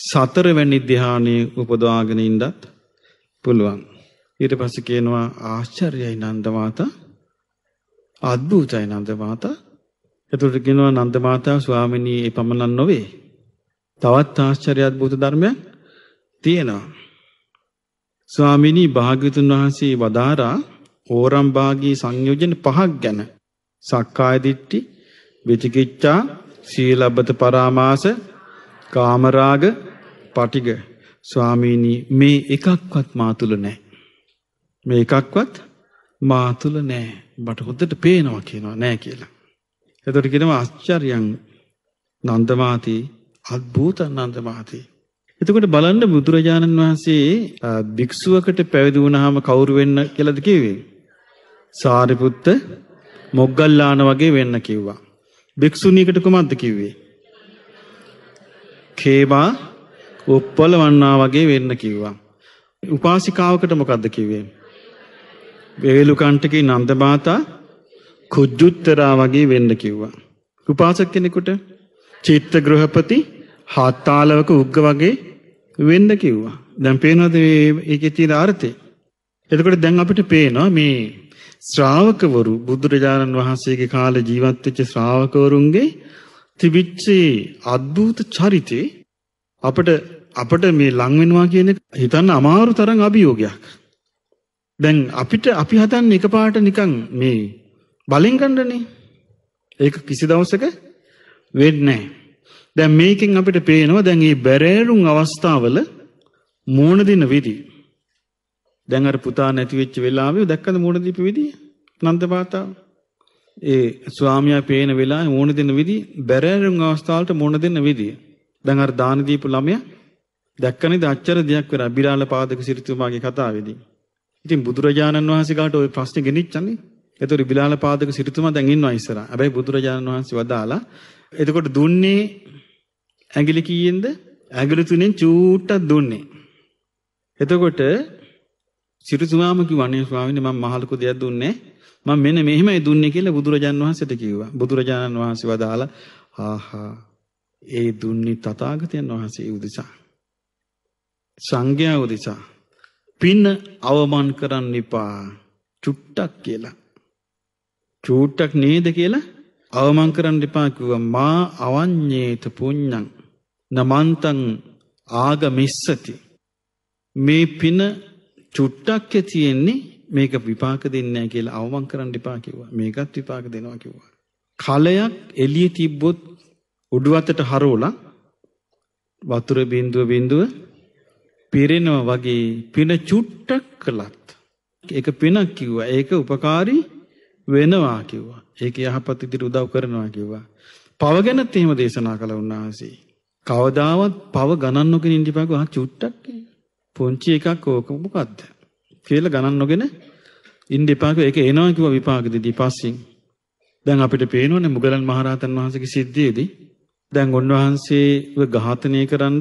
සතරවෙනි ධ්‍යානෙ උපදවාගෙන ඉන්නත් පුළුවන්. ඊට පස්සේ කියනවා ආශ්චර්යයි නන්ද මාතා අද්භූතයි නන්ද මාතා එතකොට කියනවා නන්ද මාතා ස්වාමිනී ඒ පමණක් නොවේ තවත් ආශ්චර්යවත් භූත ධර්මයක් තියෙනවා. ස්වාමිනී භාග්‍යතුන් වහන්සේ වදාරා ඕරම් භාගී සංයෝජන පහක් ගැන සක්කාය දිට්ඨි, විචිකිච්ඡා, සීලබ්බත පරාමාස, කාමරාග, පටිග ස්වාමිනී මේ එකක්වත් මා තුල නැහැ. මේ එකක්වත් මා තුල නැහැ. බට හොද්දට පේනවා කියනවා නැහැ කියලා. එතකොට කියනවා ආශ්චර්යයන් නන්දමාතී අද්භූත අනන්ත මහතේ. එතකොට බලන්න බුදුරජාණන් වහන්සේ භික්ෂුවකට පැවිදි වුණාම කවුරු වෙන්න කියලාද කිව්වේ? සාරිපුත්ත මොග්ගල්ලාන වගේ වෙන්න කිව්වා. භික්ෂුණීකට කුමක්ද කිව්වේ? කේමා උප්පල වන්නා වගේ වෙන්න කිව්වා. උපාසිකාවකට මොකද්ද කිව්වේ? වේලු කණ්ඨකේ නන්ද මාතා කුජුත්තරා වගේ වෙන්න කිව්වා. උපාසක කෙනෙකුට චිත්ත ගෘහපති හත්තාලවක උග්ග වගේ වෙන්න කිව්වා. දැන් පේනවද ඒකේ තියෙන අර්ථය? එතකොට දැන් අපිට පේනවා මේ ශ්‍රාවකවරු බුදුරජාණන් වහන්සේගේ කාලේ ජීවත් වෙච්ච ශ්‍රාවකවරුන්ගේ තිබිච්ච අద్භූත චරිතේ අපිට අපිට මේ ලං වෙනවා කියන එක හිතන්න අමාරු තරම් අභියෝගයක්. දැන් අපිට අපි හදන්නේ එකපාරට නිකන් මේ බලෙන් ගන්නනේ. ඒක කිසි දවසක වෙන්නේ දැන් මේකෙන් අපිට පේනවා දැන් මේ බැරෑරුම් අවස්ථාවල මූණ දින විදි. දැන් අර පුතා නැති වෙච්ච වෙලාවේ දැක්කද මූණ දීපු විදි? නන්දපාතා ඒ ස්වාමියා පේන වෙලාවේ මූණ දින විදි බැරෑරුම් අවස්ථාවලට මූණ දෙන්න විදි. දැන් අර දාන දීපු ළමයා දැක්කනේද අච්චර දෙයක් වෙලා බිරාල පාදක සිරිතුමාගේ කතාවේදී. ඉතින් බුදුරජාණන් වහන්සේ ගාට ওই ප්‍රශ්නේ ගෙනිච්චන්නේ. ඒතර බිලාල පාදක සිරිතුමා දැන් ඉන්නවා ඉස්සරහා. හැබැයි බුදුරජාණන් වහන්සේ වදාලා එතකොට දුන්නේ ඇඟිලි කීයෙන්ද? ඇඟිලි තුනෙන් චූට්ටක් දුන්නේ. එතකොට සිරිතුමාම කිව්වනේ ස්වාමීනි මම මහලුකු දෙයක් දුන්නේ. මම මෙන්න මෙහෙමයි දුන්නේ කියලා බුදුරජාන් වහන්සේට කිව්වා. බුදුරජාණන් වහන්සේ වදාලා ආහා ඒ දුන්නේ තථාගතයන් වහන්සේ උදෙසා. සංඝයා උදෙසා. පින අවමන් කරන්න එපා. චුට්ටක් කියලා. චූට්ටක් නේද කියලා අවමන් කරන්න එපා කිව්වා මා අවඤ්ඤේත පුඤ්ඤං නමන්තං ආගමිස්සති මේ පින චුට්ටක් තියෙන්නේ මේක විපාක දෙන්නේ නැහැ කියලා අවමන් කරන්න එපා කිව්වා මේකත් විපාක දෙනවා කිව්වා කලයක් එළිය තිබ්බොත් උඩු අතට හරවලා වතුර බිඳුව බිඳුව පිරෙනවා වගේ පින චුට්ටක් කළත් ඒක පිනක් කිව්වා ඒක උපකාරී වෙනවා කිව්වා ඒක යහපත් ඉදිරියට උදව් කරනවා කිව්වා. පව ගැනත් එහෙම දේශනා කළා උන්වහන්සේ. කවදාවත් පව ගණන් නොගෙන ඉඳිපන් ගහ චුට්ටක් පොන්චි එකක් ඕක මොකද්ද කියලා ගණන් නොගෙන ඉන්දිපාක ඒක එනවා කිව්වා විපාකෙදී පස්සෙන්. දැන් අපිට පේනවනේ මුගලන් මහරහතන් වහන්සේගේ සිද්ධියේදී දැන් උන්වහන්සේව ඝාතනය කරන්න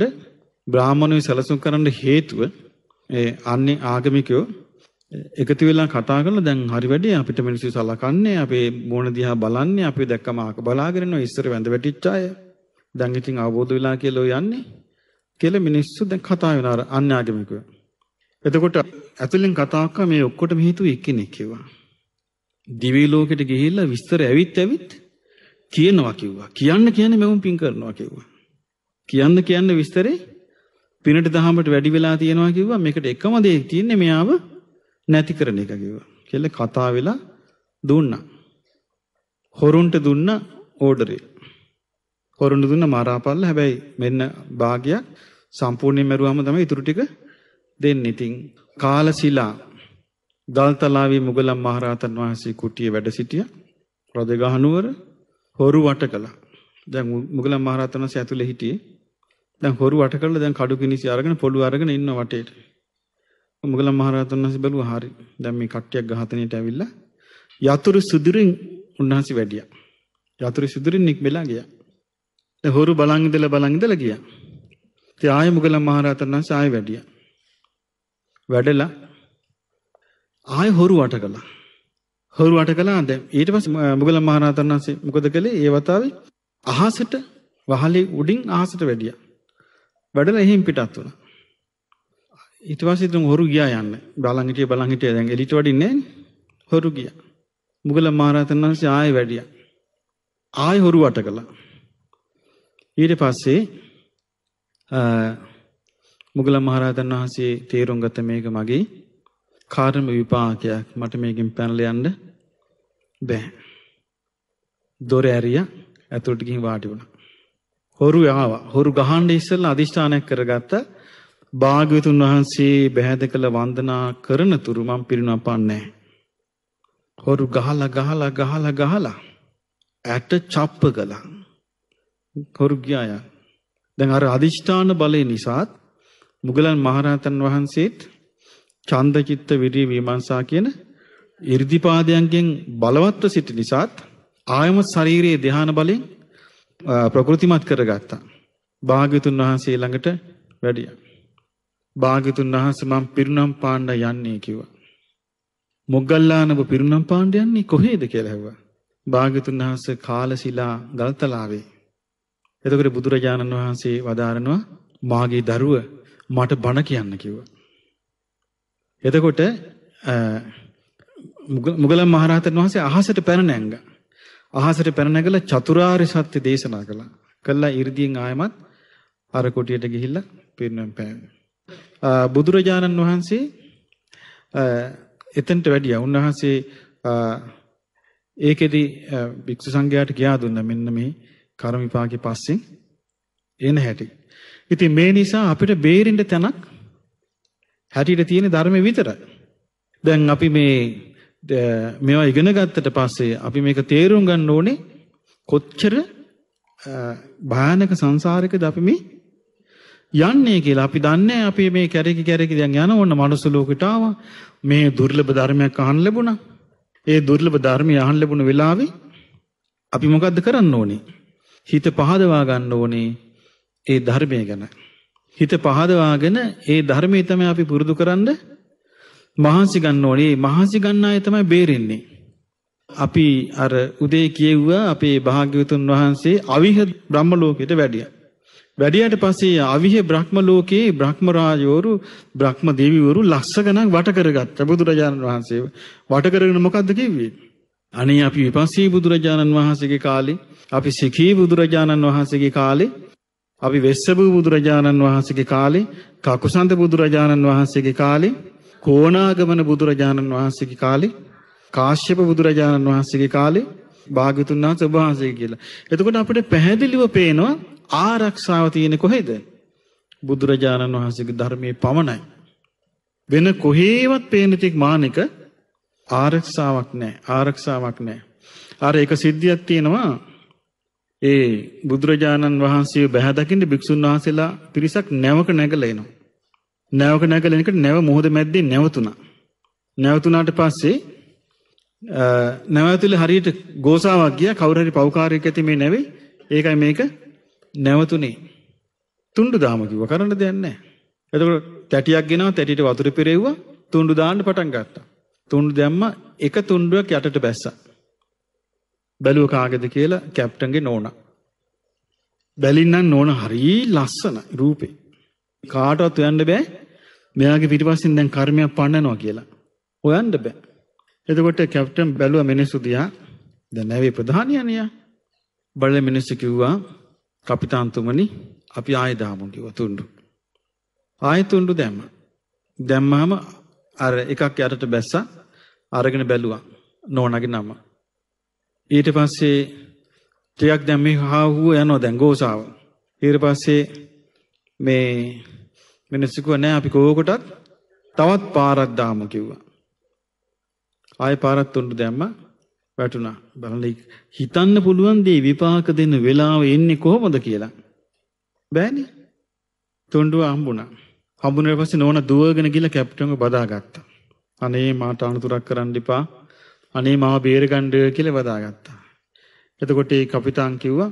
බ්‍රාහමණය සැලසුම් කරන්න හේතුව ඒ අන්නේ ආගමිකයෝ එකතු වෙලා කතා කරලා දැන් හරි වැඩේ අපිට මිනිස්සු සලකන්නේ අපේ මෝන දිහා බලන්නේ අපි දැක්කම ආක බලාගෙන ඉන්නවා ඉස්සර වැඳ වැටිච්ච අය දැන් ඉතින් අවබෝධ වෙලා කියලා යන්නේ කියලා මිනිස්සු දැන් කතා වෙන අර අන්‍යාගමිකව එතකොට ඇතුලෙන් කතා කරා මේ ඔක්කොටම හේතුව එක්කෙනෙක් කිව්වා දිවි ලෝකෙට ගිහිල්ලා විස්තර ඇවිත් ඇවිත් කියනවා කිව්වා කියන්න කියන්නේ මෙවුන් පින් කරනවා කිව්වා කියන්න කියන්නේ විස්තරේ පිනට දහමට වැඩි වෙලා තියෙනවා කිව්වා මේකට එකම දේ තියෙන්නේ මෙයාව නැති කරන එක කිව්වා. කියලා කතා වෙලා දුන්නා. හොරුන්ට දුන්න ඕඩරේ. හොරුන්ට දුන්න මාරාපල්ල හැබැයි මෙන්න භාගයක් සම්පූර්ණයෙන් මරුවාම තමයි ඉතුරු ටික දෙන්නේ. ඉතින් කාලසිලා දල්තලාවේ මුගලන් මහරහතන් වහන්සේ කුටියේ වැඩ සිටියා. රදගහ නුවර හොරු වට කළා. දැන් මුගලන් මහරහතන් වහන්සේ ඇතුලේ හිටියේ. දැන් හොරු වට කළා දැන් කඩු කිනිසි අරගෙන පොළු අරගෙන ඉන්න වටේට. මොගලන් මහරහතන් වහන්සේ බැලුවා හරි. දැන් මේ කට්ටියක් ඝාතනයට ඇවිල්ලා යතුරු සුදුරින් උන්වහන්සේ වැඩියා. යතුරු සුදුරින් නික්මෙලා ගියා. දැන් හොරු බලන් ඉඳලා බලන් ඉඳලා ගියා. ඉතින් ආයෙ මොගලන් මහරහතන් වහන්සේ ආයෙ වැඩියා. වැඩලා ආයෙ හොරු වට කළා. හොරු වට කළා දැන් ඊට පස්සේ මොගලන් මහරහතන් වහන්සේ මොකද කළේ? ඒ වතාවේ අහසට වහලේ උඩින් අහසට වැඩියා. වැඩලා එහෙන් පිටත් වුණා. ඊට පස්සේ තුන් හොරු ගියා යන්න. බලන් හිටියේ බලන් හිටියේ දැන් එලිට වඩින්නේ හොරු ගියා. මුගල මහරහතන් වහන්සේ ආයෙ වැඩියා. ආයෙ හොරු වට කළා. ඊට පස්සේ මුගල මහරහතන් වහන්සේ තේරුම් ගත මේක මගේ කර්ම විපාකයක්. මට මේකෙන් පැනලා යන්න බෑ. දොර ඇරියා. ඇතුළට ගිහින් වාඩි වුණා. හොරු ආවා. හොරු ගහන්න ඉස්සෙල්ලා අදිෂ්ඨානයක් කරගත්තා. භාග්‍යතුන් වහන්සේ බැහැද කළ වන්දනා කරන තුරු මම පිරිනම් පාන්නේ හොරු ගහලා ගහලා ගහලා ගහලා ඇට චප්ප කළා. හොරු ගියා දැන් අර අදිෂ්ඨාන බලය නිසාත් මුගලන් මහරහතන් වහන්සේත් චන්දචිත්ත විරිය විමර්ශා කියන 이르දිපාදයන්ගෙන් බලවත්ව සිටි නිසාත් ආයම ශාරීරියේ ධාන බලෙන් ප්‍රකෘතිමත් කරගත්තා. භාග්‍යතුන් වහන්සේ ළඟට වැඩියා. භාග්‍යතුන් වහන්සේ මම පිරුණම් පාණ්ඩ යන්නේ කිව්වා. මොග්ගල්ලානව පිරුණම් පාණ්ඩ යන්නේ කොහේද කියලා ඇහුවා. භාග්‍යතුන් වහන්සේ කාලශිලා ගල්තලාවේ. එතකොට බුදුරජාණන් වහන්සේ වදාරනවා මාගේ දරුව මට බණ කියන්න කිව්වා. එතකොට මුගලන් මහරහතන් වහන්සේ අහසට පැන නැංගා. අහසට පැන නැගලා චතුරාර්ය සත්‍ය දේශනා කළා. කළා 이르දීන් ආයමත් අර කොටියට ගිහිල්ලා පිරිනම් පෑවා. බුදුරජාණන් වහන්සේ එතනට වැඩියා. උන්වහන්සේ ඒකෙදි භික්ෂු සංඝයාට කියා දුන්නා මෙන්න මේ කර්ම විපාකේ පස්සෙන් එන හැටි. ඉතින් මේ නිසා අපිට බේරෙන්න තැනක් හැටියට තියෙන ධර්මෙ විතරයි. දැන් අපි මේ මේවා ඉගෙන ගත්තට පස්සේ අපි මේක තේරුම් ගන්න ඕනේ කොච්චර භයානක සංසාරයකද අපි මේ යන්නේ කියලා අපි දන්නේ අපි මේ කැරකි කැරකි දැන් යන ඕන මනුස්ස ලෝකෙට ආවා. මේ දුර්ලභ ධර්මයක් අහන්න ලැබුණා. ඒ දුර්ලභ ධර්මය අහන්න ලැබුණ වෙලාවේ අපි මොකද්ද කරන්න ඕනේ? හිත පහදවා ගන්න ඕනේ ඒ ධර්මය ගැන. හිත පහදවාගෙන ඒ ධර්මයේ තමයි අපි පුරුදු කරන්න මහන්සි ගන්න ඕනේ. මහන්සි ගන්න අය තමයි බේරෙන්නේ. අපි අර උදේ කියෙව්වා අපේ භාග්‍යවතුන් වහන්සේ අවිහ බ්‍රහ්ම ලෝකයට වැඩියා. වැඩියට පස්සේ අවිහ බ්‍රහ්ම ලෝකයේ බ්‍රහ්ම රාජවරු බ්‍රහ්ම දෙවිවරු ලක්ෂ ගණන් වට කරගත්ත බුදුරජාණන් වහන්සේව වට කරගෙන මොකද්ද කිව්වේ? අනේ අපි විපස්සී බුදුරජාණන් වහන්සේගේ කාලේ අපි සිඛී බුදුරජාණන් වහන්සේගේ කාලේ අපි වෙස්සබු බුදුරජාණන් වහන්සේගේ කාලේ කකුසන්ත බුදුරජාණන් වහන්සේගේ කාලේ කෝණාගමන බුදුරජාණන් වහන්සේගේ කාලේ කාශ්‍යප බුදුරජාණන් වහන්සේගේ කාලේ භාග්‍යතුන් වහන්සේ ඔබ වහන්සේ කියලා. එතකොට අපිට පැහැදිලිව පේනවා ආරක්ෂාව තියෙන්නේ කොහෙද? බුදුරජාණන් වහන්සේගේ ධර්මයේ පමණයි. වෙන කොහේවත් පේන තික් මානික ආරක්ෂාවක් නැහැ. ආරක්ෂාවක් නැහැ. අර එක සිද්ධියක් තියෙනවා. ඒ බුදුරජාණන් වහන්සේ බැහැ දකින්න භික්ෂුන් වහන්සේලා පිරිසක් නැවක නැගලා එනවා. නැවක නැගලා එනකොට නැව මොහොත මැද්දේ නැවතුණා. නැවතුණාට පස්සේ නැවතුලේ හරියට ගෝසාවක් ගියා කවුරු හරි පව්කාරයෙක් ඇති මේ නැවේ ඒකයි මේක නැවතුනේ. තුණ්ඩු දාම කිව්වා කරන්න දෙයක් නැහැ. එතකොට තැටියක් ගෙනවා තැටියට වතුර පෙරෙව්වා තුණ්ඩු දාන්න පටන් ගත්තා. තුණ්ඩු දැම්ම එක තුණ්ඩුවක් යටට බැස්සා. බැලුව කාගෙද කියලා කැප්ටන්ගේ නෝනා. බැලින්නම් නෝන හරි ලස්සන රූපේ. කාටවත් හොයන්න බෑ. මෙයාගේ පිටිපස්සෙන් දැන් කර්මයක් පන්නනවා කියලා. හොයන්න බෑ. එතකොට කැප්ටන් බැලුවා මිනිස්සු දිහා. දැන් නැවේ ප්‍රධානියනියා. බලලා මිනිස්සු කිව්වා කපිතාන්තුමනි අපි ආයෙ දාමු කිව්ව තුණ්ඩු. ආයෙ තුණ්ඩු දැම්ම. දැම්මම අර එකක් යටට බැස්සා අරගෙන බැලුවා නෝනාගේ නම. ඊට පස්සේ ටිකක් දැන් මේ හාහුව යනවා දැන් ගෝසාව. ඊට පස්සේ මේ මිනිස්සු කිව්වා නෑ අපි කෝකටත් තවත් පාරක් දාමු කිව්වා. ආයෙ පාරක් තුණ්ඩු දැම්මා. වැටුණා. බලන්න හිතන්න පුළුවන් දේ විපාක දෙන වෙලාව එන්නේ කොහොමද කියලා. බෑනේ. තොණ්ඩුව හම්බුණා. හම්බුනාට පස්සේ නෝන දුවගෙන ගිහලා කැප්ටන්ව බදාගත්තා. අනේ මාට අනුතරක් කරන්න එපා. අනේ මාව බේරගන්න කියලා බදාගත්තා. එතකොට ඒ කපිතාන් කිව්වා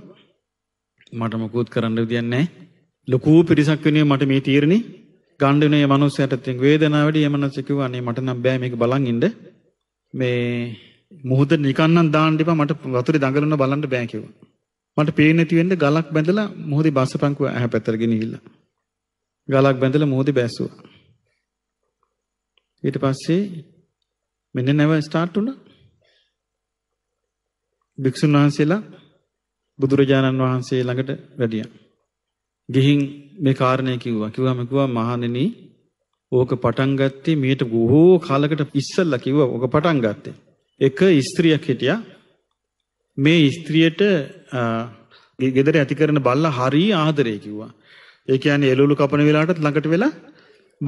මට මොකුත් කරන්න විදියක් නැහැ. ලොකු පිරිසක් වෙනුවෙන් මට මේ තීරණේ ගන්න වෙන මේ මනුස්සයාට තියෙන වේදනාවට මේ මනුස්සයා කිව්වා අනේ මට නම් බෑ මේක බලන් ඉන්න. මේ මුහුද නිකන්නම් දාන්න එපා මට වතුරේ දඟලන බලන්න බෑ කිව්වා. මට පේන්නේ නැති වෙන්න ගලක් බැඳලා මුහුදේ බස්සපංකුව ඇහැ පැත්තට ගෙනihilla. ගලක් බැඳලා මුහුදේ බැස්සුවා. ඊට පස්සේ මෙන්න නැව ස්ටාර්ට් වුණා. භික්ෂුන් වහන්සේලා බුදුරජාණන් වහන්සේ ළඟට වැඩියා. ගිහින් මේ කාරණය කිව්වා. කිව්වම කිව්වා මහණෙනි ඕක පටන් ගත්තේ මීට බොහෝ කාලකට ඉස්සෙල්ලා කිව්වා ඕක පටන් ගත්තේ. එක ස්ත්‍රියක් හිටියා. මේ ස්ත්‍රියට ගෙදර ඇති කරන බල්ලා හරි ආදරේ කිව්වා. ඒ කියන්නේ එළවලු කපන වෙලාවටත් ළඟට වෙලා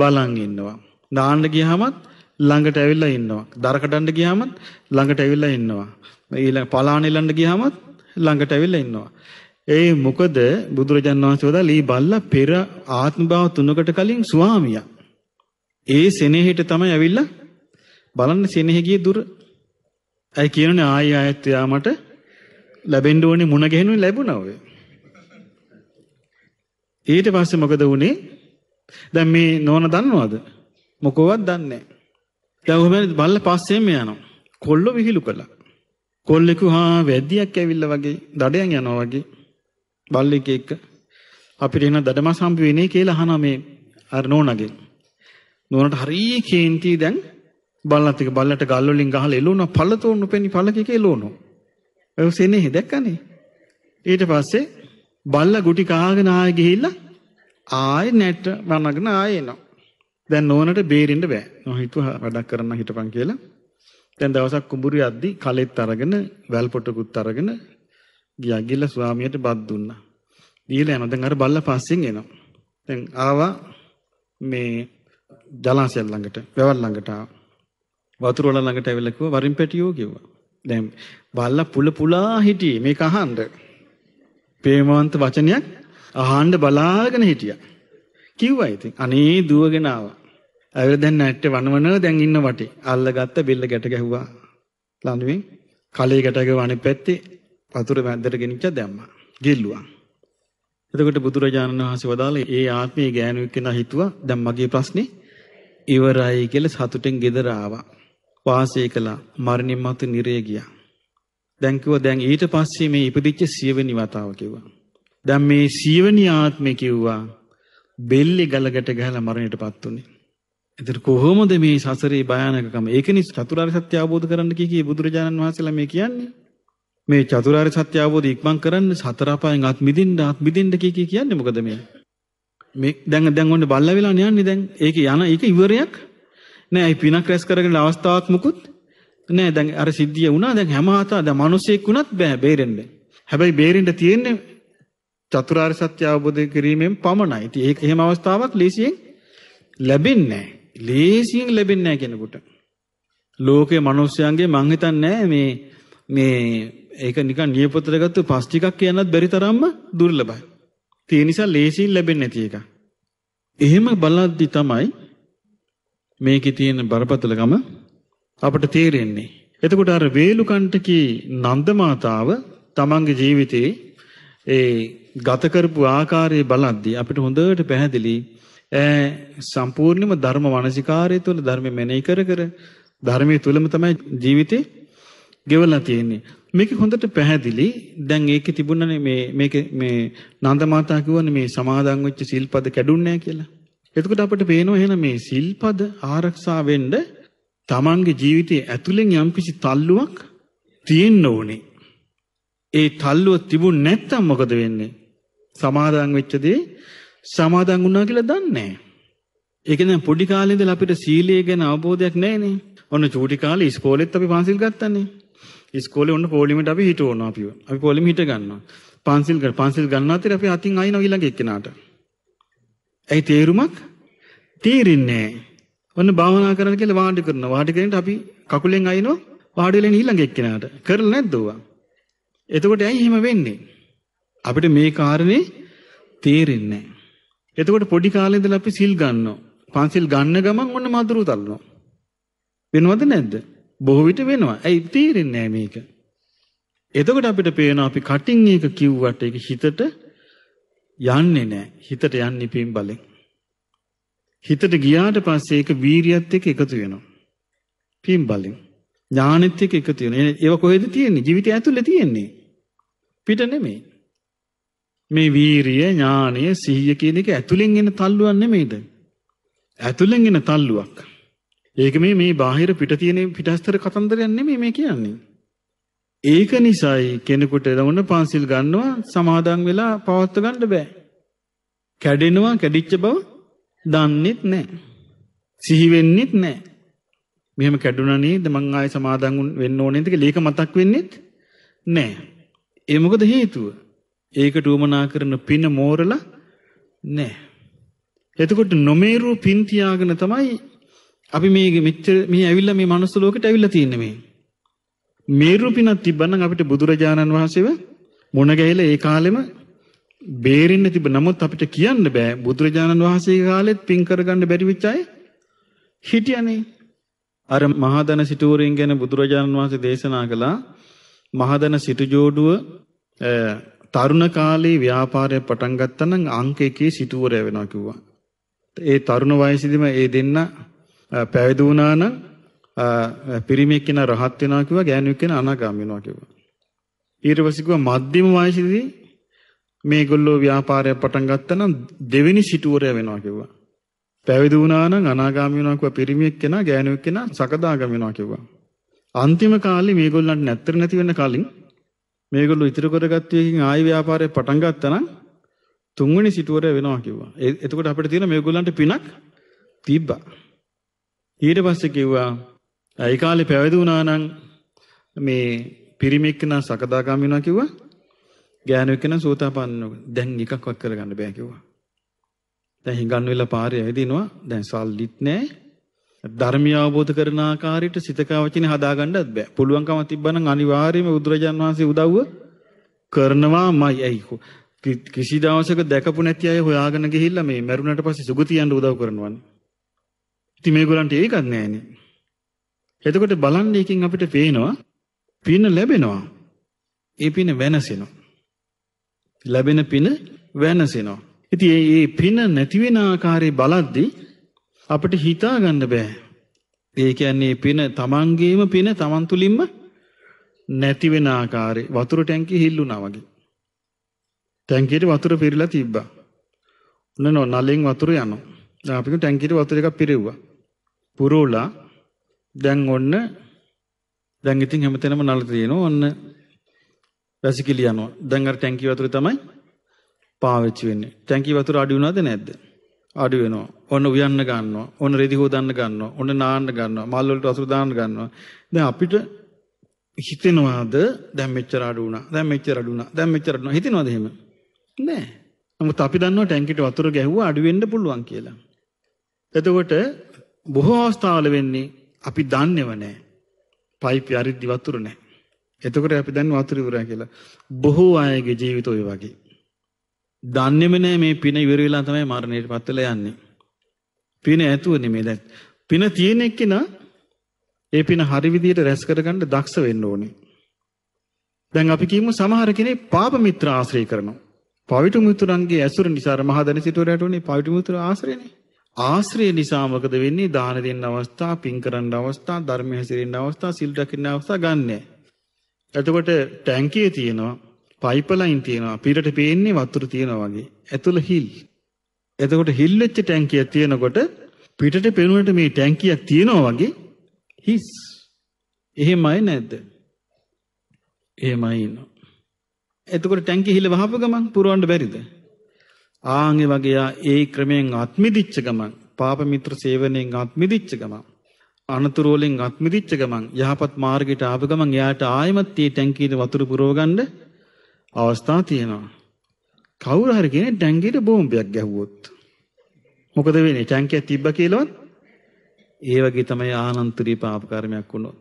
බලන් ඉන්නවා. දාන්න ගියාමත් ළඟට ඇවිල්ලා ඉන්නවා. දර කඩන්න ගියාමත් ළඟට ඇවිල්ලා ඉන්නවා. ඊළඟ පලාණ ඉල්ලන්න ගියාමත් ළඟට ඇවිල්ලා ඉන්නවා. ඒ මොකද බුදුරජාන් වහන්සේ වදාළ ඊ බල්ලා පෙර ආත්ම භාව තුනකට කලින් ස්වාමියා. ඒ සෙනෙහෙට තමයි ඇවිල්ලා බලන්න සෙනෙහෙ ගියේ දුර ඇයි කියනනේ ආයි ආයෙත් එයා මට ලැබෙන්න ඕනේ මුණ ගැහෙනුනේ ලැබුණා ඔය. ඊට පස්සේ මොකද වුනේ? දැන් මේ නෝන දන්නවද? මොකවත් දන්නේ නැහැ. දැන් ඔහොම බල්ල පස්සෙම යනවා. කොල්ලෝ විහිළු කළා. කොල්ලෙකු හා වැද්දියක් ඇවිල්ලා වගේ දඩයන් යනවා වගේ බල්ලෙක් එක්ක අපිට එන දඩමස් හම්බ වෙන්නේ කියලා අහනවා මේ අර නෝනගෙන්. නෝනට හරිය කේන්ති දැන් බල්ලන්තික බල්ලට ගල්වලින් ගහලා එළුණා පළතෝන්නු පෙනි පළකික එළුණා. ඔය සෙනෙහි දැක්කනේ. ඊට පස්සේ බල්ල ගුටි කාගෙන ආයෙ ගිහිල්ලා ආයෙ නැට වනගෙන ආයෙ එනවා. දැන් නෝනට බේරෙන්න බෑ. නෝ හිතුවා වැඩක් කරන්න හිටපන් කියලා. දැන් දවසක් කුඹුරු යද්දි කලෙත් අරගෙන වැල් පොටකුත් අරගෙන ගියා ගිහලා ස්වාමියට බත් දුන්නා. දීලා යනවා. දැන් අර බල්ල පස්සෙන් එනවා. දැන් ආවා මේ ජලාශය ළඟට, වැවල් ළඟට ආවා. වතුර වල ළඟට ඇවිල්ලා කිව්වා වරින් පැටියෝ කිව්වා. දැන් බල්ලා පුල පුලා හිටියේ මේක අහන්න. ප්‍රේමවන්ත වචනයක් අහන්න බලාගෙන හිටියා. කිව්වා ඉතින් අනේ දුවගෙන ආවා. ඇවිල්ලා දැන් නැට්ට වනවන දැන් ඉන්න වටේ. අල්ලගත්ත බෙල්ල ගැට ගැහුවා. ලඳුමින් කලේ ගැට ගැහුවා අනිත් පැත්තේ වතුර වැද්දට ගෙනිච්ච දැම්මා. ගෙල්ලුවා. එතකොට බුදුරජාණන් වහන්සේ වදාළේ ඒ ආත්මයේ ගෑනුවෙක් කෙනා හිතුවා දැන් මගේ ප්‍රශ්නේ ඉවරයි කියලා සතුටෙන් ගෙදර ආවා. වාසය කළා මරණින් මතු නිරය ගියා දැන් කිව්වා දැන් ඊට පස්සේ මේ ඉපදිච්ච සියවෙනි වතාව කිව්වා දැන් මේ සියවෙනි ආත්මේ කිව්වා බෙල්ලේ ගලකට ගහලා මරණයටපත් උනේ එතකොට කොහොමද මේ සසරේ භයානකකම ඒකනි චතුරාර්ය සත්‍ය අවබෝධ කරන්න කී කී බුදුරජාණන් වහන්සේලා මේ කියන්නේ මේ චතුරාර්ය සත්‍ය අවබෝධ ඉක්මන් කරන්න සතර අපායන් අත් මිදින්න අත් මිදින්න කී කී කියන්නේ මොකද මේ මේ දැන් දැන් ඔන්න බල්ලා වෙලා යන්නේ දැන් ඒක යන ඒක ඉවරයක් නෑ අයි පිනක් රැස් කරගෙන අවස්ථාවක් මුකුත් නෑ දැන් අර සිද්ධිය වුණා දැන් හැම හතා දැන් මිනිසෙක් වුණත් බෑ බේරෙන්න. හැබැයි බේරෙන්න තියෙන්නේ චතුරාර්ය සත්‍ය අවබෝධ කිරීමෙන් පමණයි. ඉතින් ඒක එහෙම අවස්ථාවක් ලේසියෙන් ලැබෙන්නේ නෑ. ලේසියෙන් ලැබෙන්නේ නෑ කෙනෙකුට. ලෝකයේ මිනිස්යන්ගේ මං හිතන්නේ මේ මේ ඒක නිකන් නියපොතට ගත්ත පස් ටිකක් කියනත් බැරි තරම්ම දුර්ලභයි. ඒ නිසා ලේසියෙන් ලැබෙන්නේ නැති එක. එහෙම බලද්දි තමයි මේකේ තියෙන බරපතලකම අපට තේරෙන්නේ. එතකොට අර වේලුකණ්ඨකී නන්ද මාතාව තමන්ගේ ජීවිතේ ඒ ගත කරපු ආකාරය බලද්දී අපිට හොඳට පැහැදිලි සම්පූර්ණම ධර්ම මානසිකාරය තුළ ධර්ම මෙනෙහි කර කර ධර්මයේ තුලම තමයි ජීවිතේ ගෙවලා තියෙන්නේ. මේක හොඳට පැහැදිලි. දැන් ඒකේ තිබුණනේ මේ මේක මේ නන්ද මාතා කියවනේ මේ සමාදන් වෙච්ච සීල්පද කැඩුන්නේ නැහැ කියලා. එතකොට අපිට පේනවා එහෙනම් මේ සිල්පද ආරක්ෂා වෙන්න තමන්ගේ ජීවිතයේ ඇතුලෙන් යම්කිසි තල්ලුවක් තියෙන්න ඕනේ. ඒ තල්ලුව තිබුණ නැත්තම් මොකද වෙන්නේ? සමාදන් වෙච්ච දේ සමාදන් වුණා කියලා දන්නේ නැහැ. ඒ කියන්නේ පොඩි කාලේ ඉඳලා අපිට සීලය ගැන අවබෝධයක් නැහැනේ. ඔන්න චූටි කාලේ ඉස්කෝලෙත් අපි පන්සිල් ගත්තනේ. ඉස්කෝලේ ඔන්න පොලිමෙට අපි හිටවනවා අපිව. අපි පොලිමෙ හිට ගන්නවා. පන්සිල් ගන්න පන්සිල් ගන්නාතර අපි අතින් අයින්ව ඊළඟ එක්කෙනාට. ඇයි තේරුමක් තේරෙන්නේ ඔන්න භාවනා කරන්න කියලා වාඩි කරනවා. වාඩි කරනට අපි කකුලෙන් අයිනවා වාඩි වෙලා ඊළඟ එක්කෙනාට. කරලා නැද්ද ඔවා? එතකොට ඇයි එහෙම වෙන්නේ? අපිට මේ කාරණේ තේරෙන්නේ නැහැ. එතකොට පොඩි කාලේ ඉඳලා අපි සිල් ගන්නවා. පන්සිල් ගන්න ගමන් ඔන්න මధుරු තල්නවා. වෙනවද නැද්ද? බොහෝ විට වෙනවා. ඇයි තේරෙන්නේ නැහැ මේක? එතකොට අපිට පේනවා අපි කටින් එක කිව්වට ඒක හිතට යන්නේ නැහැ. හිතට යන්නේ පින් බලෙන්. හිතට ගියාට පස්සේ ඒක වීරියත් එක්ක එකතු වෙනවා. පින් බලෙන්. ඥානෙත් එක්ක එකතු වෙනවා. ඒව කොහෙද තියෙන්නේ? ජීවිතය ඇතුලේ තියෙන්නේ. පිට නෙමෙයි. මේ වීරිය, ඥානය, සිහිය කියන එක ඇතුලෙන් එන තල්ලුවක් නෙමෙයිද? ඇතුලෙන් එන තල්ලුවක්. ඒක මේ මේ බාහිර පිට තියෙන පිටස්තර කතන්දරයක් නෙමෙයි මේ කියන්නේ. ඒක නිසායි කෙනෙකුට එළවුණ පන්සිල් ගන්නවා සමාදන් වෙලා පවත්ව ගන්න බෑ. කැඩෙනවා කැඩිච්ච බව දන්නෙත් නෑ. සිහි වෙන්නෙත් නෑ. මෙහෙම කැඩුණා නේද මං ආයෙ සමාදන් වෙන්න ඕනේ නේද කියලා ඒක මතක් වෙන්නෙත් නෑ. ඒ මොකද හේතුව? ඒකට උමනා කරන පින මෝරලා නෑ. එතකොට නොමේරු පින් තියාගෙන තමයි අපි මේ මෙච්චර මේ ඇවිල්ලා මේ මනුස්ස ලෝකෙට ඇවිල්ලා තින්නේ මේ. මේරු පිනක් තිබ්බනම් අපිට බුදුරජාණන් වහන්සේව මුණ ගැහිලා ඒ කාලෙම බේරෙන්න තිබ නමුත් අපිට කියන්න බෑ බුදුරජාණන් වහන්සේ කාලෙත් පින් කරගන්න බැරි වෙච්ච අය හිටියනේ අර මහදන සිටුවරින් ගැන බුදුරජාණන් වහන්සේ දේශනා කළා මහදන සිටු ජෝඩුව තරුණ කාලේ ව්‍යාපාරය පටන් ගත්තා නම් අංක එකේ සිටුවරය වෙනවා කිව්වා. ඒ තරුණ වයසේදීම ඒ දෙන්න පැවිදි වුණා නම් පිරිමියෙක් කෙනා රහත් වෙනවා කිව්වා ගෑණියෙක් කෙනා අනාගාමී වෙනවා කිව්වා. ඊට පස්සේ කිව්වා මධ්‍යම වයසේදී මේගොල්ලෝ ව්‍යාපාරයක් පටන් ගත්තා නම් දෙවෙනි සිටුවරය වෙනවා කිව්වා. පැවිදි වුණා නම් අනාගාමී වෙනවා කිව්වා පිරිමියෙක් කෙනා ගෑණියෙක් කෙනා සකදාගාමී වෙනවා කිව්වා. අන්තිම කාලේ මේගොල්ලන්ට නැතර නැති වෙන කලින් මේගොල්ලෝ ඉතිරි කරගත්තු එකකින් ආයි ව්‍යාපාරය පටන් ගත්තා නම් තුන්වෙනි සිටුවරය වෙනවා කිව්වා. එතකොට අපිට තියෙන මේගොල්ලන්ට පිනක් තිබ්බා. ඊට පස්සේ කිව්වා ඒ කාලේ පැවිදි වුණා නම් මේ පිරිමෙක් කෙනා සකදාගාමී වෙනවා කිව්වා. ගෑනුවෙක් කෙනා සෝතාපන්න දැන් එකක්වත් කරගන්න බෑ කිව්වා. දැන් හිඟන් වෙලා පාරේ ඇවිදිනවා. දැන් සල්ලිත් නෑ. ධර්මය අවබෝධ කරන ආකාරයට සිතකවචනේ හදාගන්නත් බෑ. පුළුවන්කම තිබ්බනම් අනිවාර්යයෙන්ම බුදුරජාන් වහන්සේ උදව්ව කරනවාමයි. ඇයි කිසි දවසක දැකපු නැති අය හොයාගෙන ගිහිල්ලා මේ මරුණට පස්සේ සුගතියන්ට උදව් කරනවානේ. ඉතින් මේගොල්ලන්ට ඒකත් නෑනේ. එතකොට බලන්න එකෙන් අපිට පේනවා පින ලැබෙනවා. ඒ පින වෙනසෙනවා. ලැබෙන පින වෙනසෙනවා. ඉතින් මේ පින නැති වෙන ආකාරය බලද්දී අපිට හිතා ගන්න බෑ. ඒ කියන්නේ පින තමන්ගේම පින තමන් තුලින්ම නැති වෙන ආකාරය වතුර ටැංකිය හිල්ලුණා වගේ. ටැංකියට වතුර පිරලා තිබ්බා. නනෝ නලෙන් වතුර යනවා. දැන් අපි ටැංකියට වතුර එකක් පිරෙව්වා. පුරෝලා දැන් ඔන්න දැන් ඉතින් හැමතැනම නල තියෙනවා. ඔන්න වැසිකිලි යනවා. දැන් අර ටැංකිය වතුර තමයි පාවිච්චි වෙන්නේ. ටැංකිය වතුර අඩු වුණාද නැද්ද? අඩු වෙනවා. ඔන්න උයන්න ගන්නවා. ඔන්න රෙදි හොදන්න ගන්නවා. ඔන්න නාන්න ගන්නවා. මල් වලට වතුර දාන්න ගන්නවා. දැන් අපිට හිතෙනවාද දැන් මෙච්චර අඩු වුණා. දැන් මෙච්චර අඩු වුණා. දැන් මෙච්චර අඩු වුණා. හිතෙනවද එහෙම? නෑ. නමුත් අපි දන්නවා ටැංකියට වතුර ගැහුවා අඩු වෙන්න පුළුවන් කියලා. එතකොට බොහෝ අවස්ථාවල වෙන්නේ අපි දන්නේව නැහැ. පයිප් යරිද්දි වතුර නැහැ. එතකොට අපි දන්නේ වතුර ඉවරයි කියලා. බොහෝ අයගේ ජීවිත ඔය වගේ. දන්නේම නැහැ මේ පින ඉවර වෙලා තමයි මරණයටපත් වෙලා යන්නේ. පින ඇතුව නෙමෙයි දැන්. පින තියෙන එක්කෙනා ඒ පින හරි විදියට රැස් කරගන්න දක්ෂ වෙන්න ඕනේ. දැන් අපි කියමු සමහර කෙනෙක් පාප මිත්‍ර ආශ්‍රය කරනවා. පවිතු මිතුරන්ගේ ඇසුර නිසා මහදැන සිටුවරයට උනේ පවිතු මිතුර ආශ්‍රයනේ. ආශ්‍රය නිසා මොකද වෙන්නේ දාන දෙන්න අවස්ථා, පින් කරන්න අවස්ථා, ධර්ම හැසිරෙන්න අවස්ථා, සිල් රකින්න අවස්ථා ගන්නෑ. එතකොට ටැංකියේ තියෙනවා, පයිප් ලයින් තියෙනවා, පිටට පේන්නේ වතුර තියෙනවා වගේ. ඇතුළ හිල්. එතකොට හිල් වෙච්ච ටැංකියක් තියෙනකොට පිටට පෙනුනට මේ ටැංකියක් තියෙනවා වගේ හිස්. එහෙමයි නැද්ද? එහෙමයි නෝ. එතකොට ටැංකිය හිල වහපු ගමන් පුරවන්න බැරිද? ආන්ගේ වගේ ඒ ක්‍රමයෙන් අත්මිදිච්ච ගමන් පාප මිත්‍ර සේවනයෙන් අත්මිදිච්ච ගමන් අනතුරු වලින් අත්මිදිච්ච ගමන් යහපත් මාර්ගයට ආව ගමන් එයාට ආයමත් මේ ටැංකියේ වතුර පුරවගන්න අවස්ථා තියෙනවා. කවුරු හරි කෙනෙක් ටැංකියට බෝම්බයක් ගැහුවොත් මොකද වෙන්නේ? ටැංකිය තිබ්බ කියලාවත් ඒ වගේ තමයි ආනන්තරී පාප කර්මයක් වුණොත්.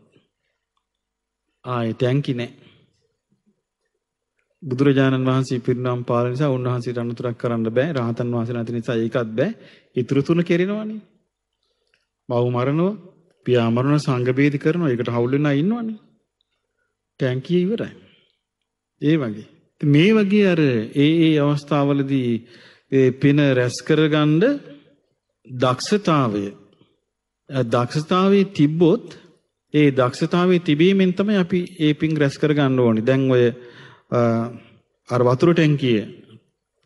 ආයේ ටැංකි නැහැ. බුදුරජාණන් වහන්සේ පිරිනම් පාල නිසා උන්වහන්සේට අනුතරක් කරන්න බෑ. රහතන් වහන්සේ නැති නිසා ඒකත් බෑ. ඊතුරු තුන කෙරෙනවනේ. මව මරනවා, පියා මරනවා, සංඝ බේද කරනවා. ඒකට හවුල් වෙනා ඉන්නවනේ. ටැංකිය ඉවරයි. ඒ වගේ. මේ වගේ අර ඒ ඒ අවස්ථාවලදී ඒ පින රැස් කරගන්න දක්ෂතාවය දක්ෂතාවයේ තිබ්බොත් ඒ දක්ෂතාවයේ තිබීමෙන් තමයි අපි ඒ පින් රැස් කරගන්න ඕනේ. දැන් ඔය අර වතුර ටැංකියට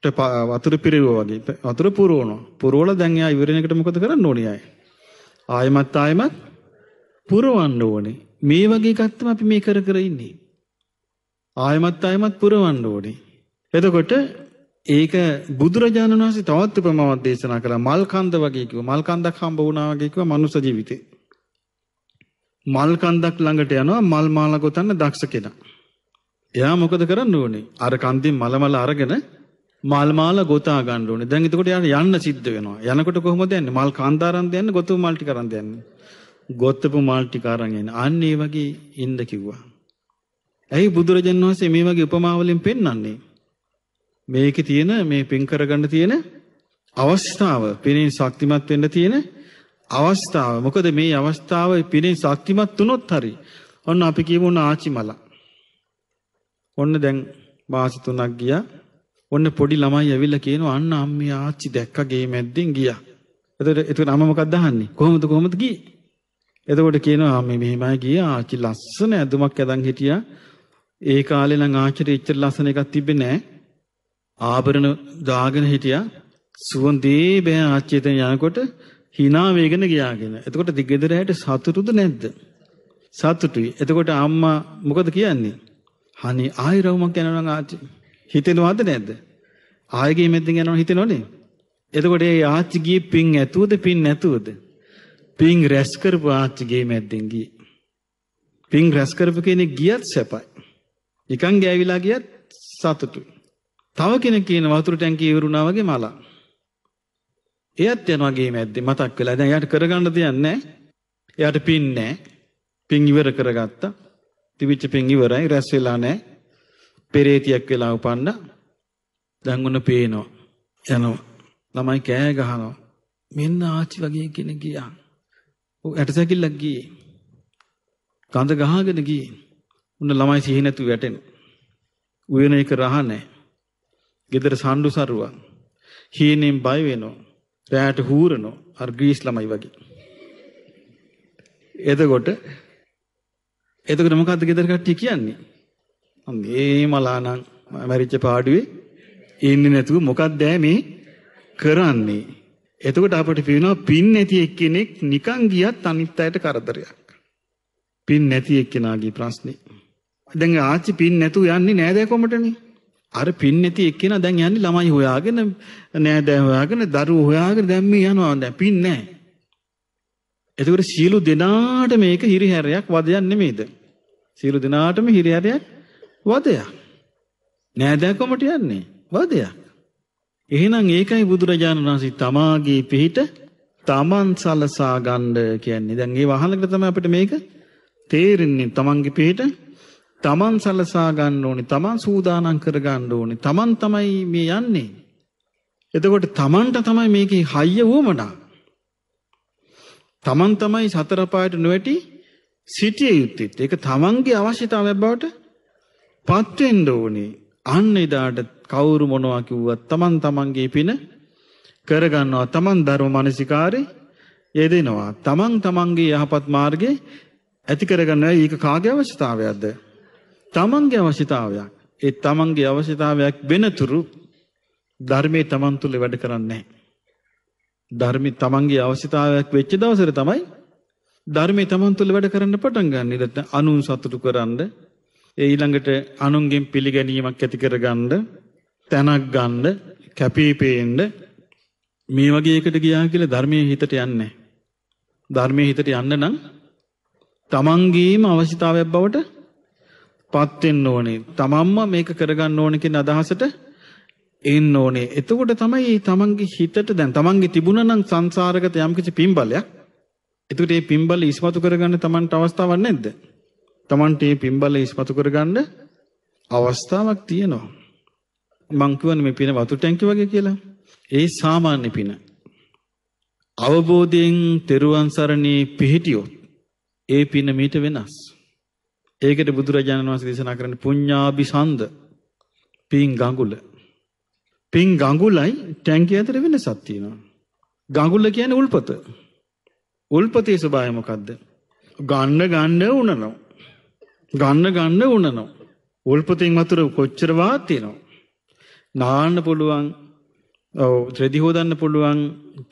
වතුර පිරෙවුවා වගේ වතුර පුරවනවා. පුරවලා දැන් එයා ඉවරන එකට මොකද කරන්න ඕනේ ආයේ? ආයෙමත් ආයෙමත් පුරවන්න ඕනේ. මේ වගේ එකක් තමයි අපි මේ කර කර ඉන්නේ. ආයෙමත් ආයෙමත් පුරවන්න ඕනේ. එතකොට ඒක බුදුරජාණන් වහන්සේ තවත් උපමාවක් දේශනා කළා මල් කන්ද වගේ කිව්වා මල් කන්දක් හම්බ වුණා වගේ කිව්වා මනුෂ්‍ය ජීවිතේ මල් කන්දක් ළඟට යනවා මල් මාලා ගොතන්න දක්ෂ කෙනා එයා මොකද කරන්න ඕනේ? අර කන්දෙන් මලමල අරගෙන මල් මාල ගොතා ගන්න ඕනේ. දැන් එතකොට යාට යන්න සිද්ධ වෙනවා. යනකොට කොහොමද යන්නේ? මල් කාන්දාරම් දෙන්නේ ගොතු මල් ටික අරන් දෙන්නේ. ගොත්තපු මල් ටික අරන් එන්නේ. අන්න ඒ වගේ ඉන්න කිව්වා. ඇයි බුදුරජාණන් වහන්සේ මේ වගේ උපමා වලින් පෙන්වන්නේ? මේකේ තියෙන මේ පින් කරගන්න තියෙන අවස්ථාව, පිනෙන් ශක්තිමත් වෙන්න තියෙන අවස්ථාව. මොකද මේ අවස්ථාව පිනෙන් ශක්තිමත් වුණොත් හරි. ඔන්න අපි කියමු ආචිමලා. ඔන්න දැන් මාස තුනක් ගියා. ඔන්න පොඩි ළමයි ඇවිල්ලා කියනවා අන්න අම්මේ ආච්චි දැක්ක ගේ මැද්දෙන් ගියා. එතකොට එතකොට අම්මා මොකක්ද අහන්නේ? කොහොමද කොහොමද ගියේ? එතකොට කියනවා අම්මේ මෙහෙමයි ගියා ආච්චි ලස්සන ඇඳුමක් ඇඳන් හිටියා. ඒ කාලේ නම් ආච්චිට එච්චර ලස්සන එකක් තිබ්බේ නැහැ. ආභරණ දාගෙන හිටියා. සුවඳේ බෑ ආච්චිතෙන් යනකොට hina වේගන ගියාගෙන. එතකොට දිගෙදරයට සතුටුද නැද්ද? සතුටුයි. එතකොට අම්මා මොකද කියන්නේ? අනේ ආයෙ රවුමක් යනවා නම් ආච්චි හිතෙනවද නැද්ද? ආයෙ ගියේ මෙතෙන් යනවා හිතෙනවනේ. එතකොට ඒ ආච්චි ගියේ පින් ඇතුවද පින් නැතුවද? පින් රැස් කරපු ආච්චි ගියේ මැද්දෙන් ගියේ. පින් රැස් කරපු කෙනෙක් ගියත් සැපයි. නිකන් ගෑවිලා ගියත් සතුටුයි. තව කෙනෙක් කියන වතුර ටැංකිය ඉවරුණා වගේ මලා. එයත් යනවා ගේ මැද්දේ මතක් වෙලා. දැන් එයාට කරගන්න දෙයක් නැහැ. එයාට පින් නැහැ. පින් ඉවර කරගත්තා. තිබිච්ච පින් ඉවරයි රැස් වෙලා නැහැ. පෙරේතියක් වෙලා උපන්න. දැන් උන පේනවා. යනවා. ළමයි කෑ ගහනවා. මෙන්න ආච්චි වගේ කෙනෙක් ගියා. ඔව් ඇටසැකිල්ලක් ගියේ. කඳ ගහගෙන ගියේ. උන්න ළමයි සිහි නැතු වැටෙන. උයන එක රහ නැහැ. ගෙදර සාණ්ඩු සරුවා. හීනෙන් බය වෙනවා. රැයට හූරනවා. අර ග්‍රීස් ළමයි වගේ. එතකොට එතකොට මොකද්ද ගෙදර කට්ටිය කියන්නේ? මේ මලානම් මැරිච්ච පාඩුවේ ඉන්නේ නැතුව මොකක්ද මේ කරන්නේ? එතකොට අපට පේනවා පින් නැති එක්කෙනෙක් නිකන් ගියත් අනිත් අයට කරදරයක්. පින් නැති එක්කෙනාගේ ප්‍රශ්නේ. දැන් ආච්චි පින් නැතුව යන්නේ නෑ දැන් කොමටනේ? අර පින් නැති එක්කෙනා දැන් යන්නේ ළමයි හොයාගෙන නෑ දැන් හොයාගෙන දරුවෝ හොයාගෙන දැන් මේ යනවා දැන් පින් නැහැ. එතකොට සියලු දෙනාට මේක හිරිහැරයක් වදයක් නෙමෙයිද? සියලු දෙනාටම හිරිහැරයක් වදයක්. නෑදෑකමට යන්නේ වදයක්. එහෙනම් ඒකයි බුදුරජාණන් වහන්සේ තමාගේ පිහිට තමන් සලසා ගන්න කියන්නේ. දැන් ඒ වහලකට තමයි අපිට මේක තේරෙන්නේ. තමන්ගේ පිහිට තමන් සලසා ගන්න ඕනේ. තමන් සූදානම් කර ගන්න ඕනේ. තමන් තමයි මේ යන්නේ. එතකොට තමන්ට තමයි මේකේ හයිය වුවමනා. තමන් තමයි සතර පායට නොවැටි සිටිය යුත්තේ. ඒක තමන්ගේ අවශ්‍යතාවයක් බවට පත් වෙන්න ඕනේ. අන්න එදාට කවුරු මොනවා කිව්වත් තමන් තමන්ගේ පින කරගන්නවා. තමන් ධර්ම මානසිකාරේ යෙදෙනවා. තමන් තමන්ගේ යහපත් මාර්ගේ ඇති කරගන්නවා. ඒක කාගේ අවශ්‍යතාවයක්ද? තමන්ගේ අවශ්‍යතාවයක්. ඒ තමන්ගේ අවශ්‍යතාවයක් වෙනතුරු ධර්මයේ තමන් තුල වැඩ කරන්නේ නැහැ. ධර්මය තමන්ගේ අවශ්‍යතාවයක් වෙච්ච දවසර තමයි ධර්මය තමන් තුළ වැඩ කරන්න පටන් ගන්න ඉදට අනුන් සතුටු කරන්න ඒ ඊළඟට අනුන්ගෙන් පිළිගැනීමක් ඇති කරගන්න තැනක් ගන්න කැපීපේෙන්ඩ මේ වගේ එකට ගියා කියලා ධර්මය හිතට යන්නේ. ධර්මය හිතට යන්න නම් තමන්ගේම අවශ්‍යතාවයක් බවට පත්වෙන්න ඕනේ. තමන්ම මේක කරගන්න ඕන කියන අදහසට එන්න ඕනේ. එතකොට තමයි තමන්ගේ හිතට දැන් තමන්ගේ තිබුණා නම් සංසාරගත යම්කිසි පින්බලයක්. එතකොට මේ පින්බල ඉස්මතු කරගන්න තමන්ට අවස්ථාවක් නැද්ද? තමන්ට මේ පින්බල ඉස්මතු කරගන්න අවස්ථාවක් තියෙනවා. මං කියවන මේ පින වතු ටැංකිය වගේ කියලා. ඒ සාමාන්‍ය පින. අවබෝධයෙන් තෙරුවන් සරණේ පිහිටියොත් ඒ පින මීට වෙනස්. ඒකට බුදුරජාණන් වහන්සේ දේශනා කරන්නේ පුඤ්ඤාභිසන්ද පින් ගඟුල පින් ගඟුලයි ටැංකිය අතර වෙනසක් තියෙනවා. ගඟුල කියන්නේ උල්පත. උල්පතේ ස්වභාවය මොකද්ද? ගන්න ගන්න උනනවා. ගන්න ගන්න උනනවා. උල්පතෙන් වතුර කොච්චර වාත් තියෙනවා. නාන්න පුළුවන්. ඔව් ත්‍රෙදි හොදන්න පුළුවන්.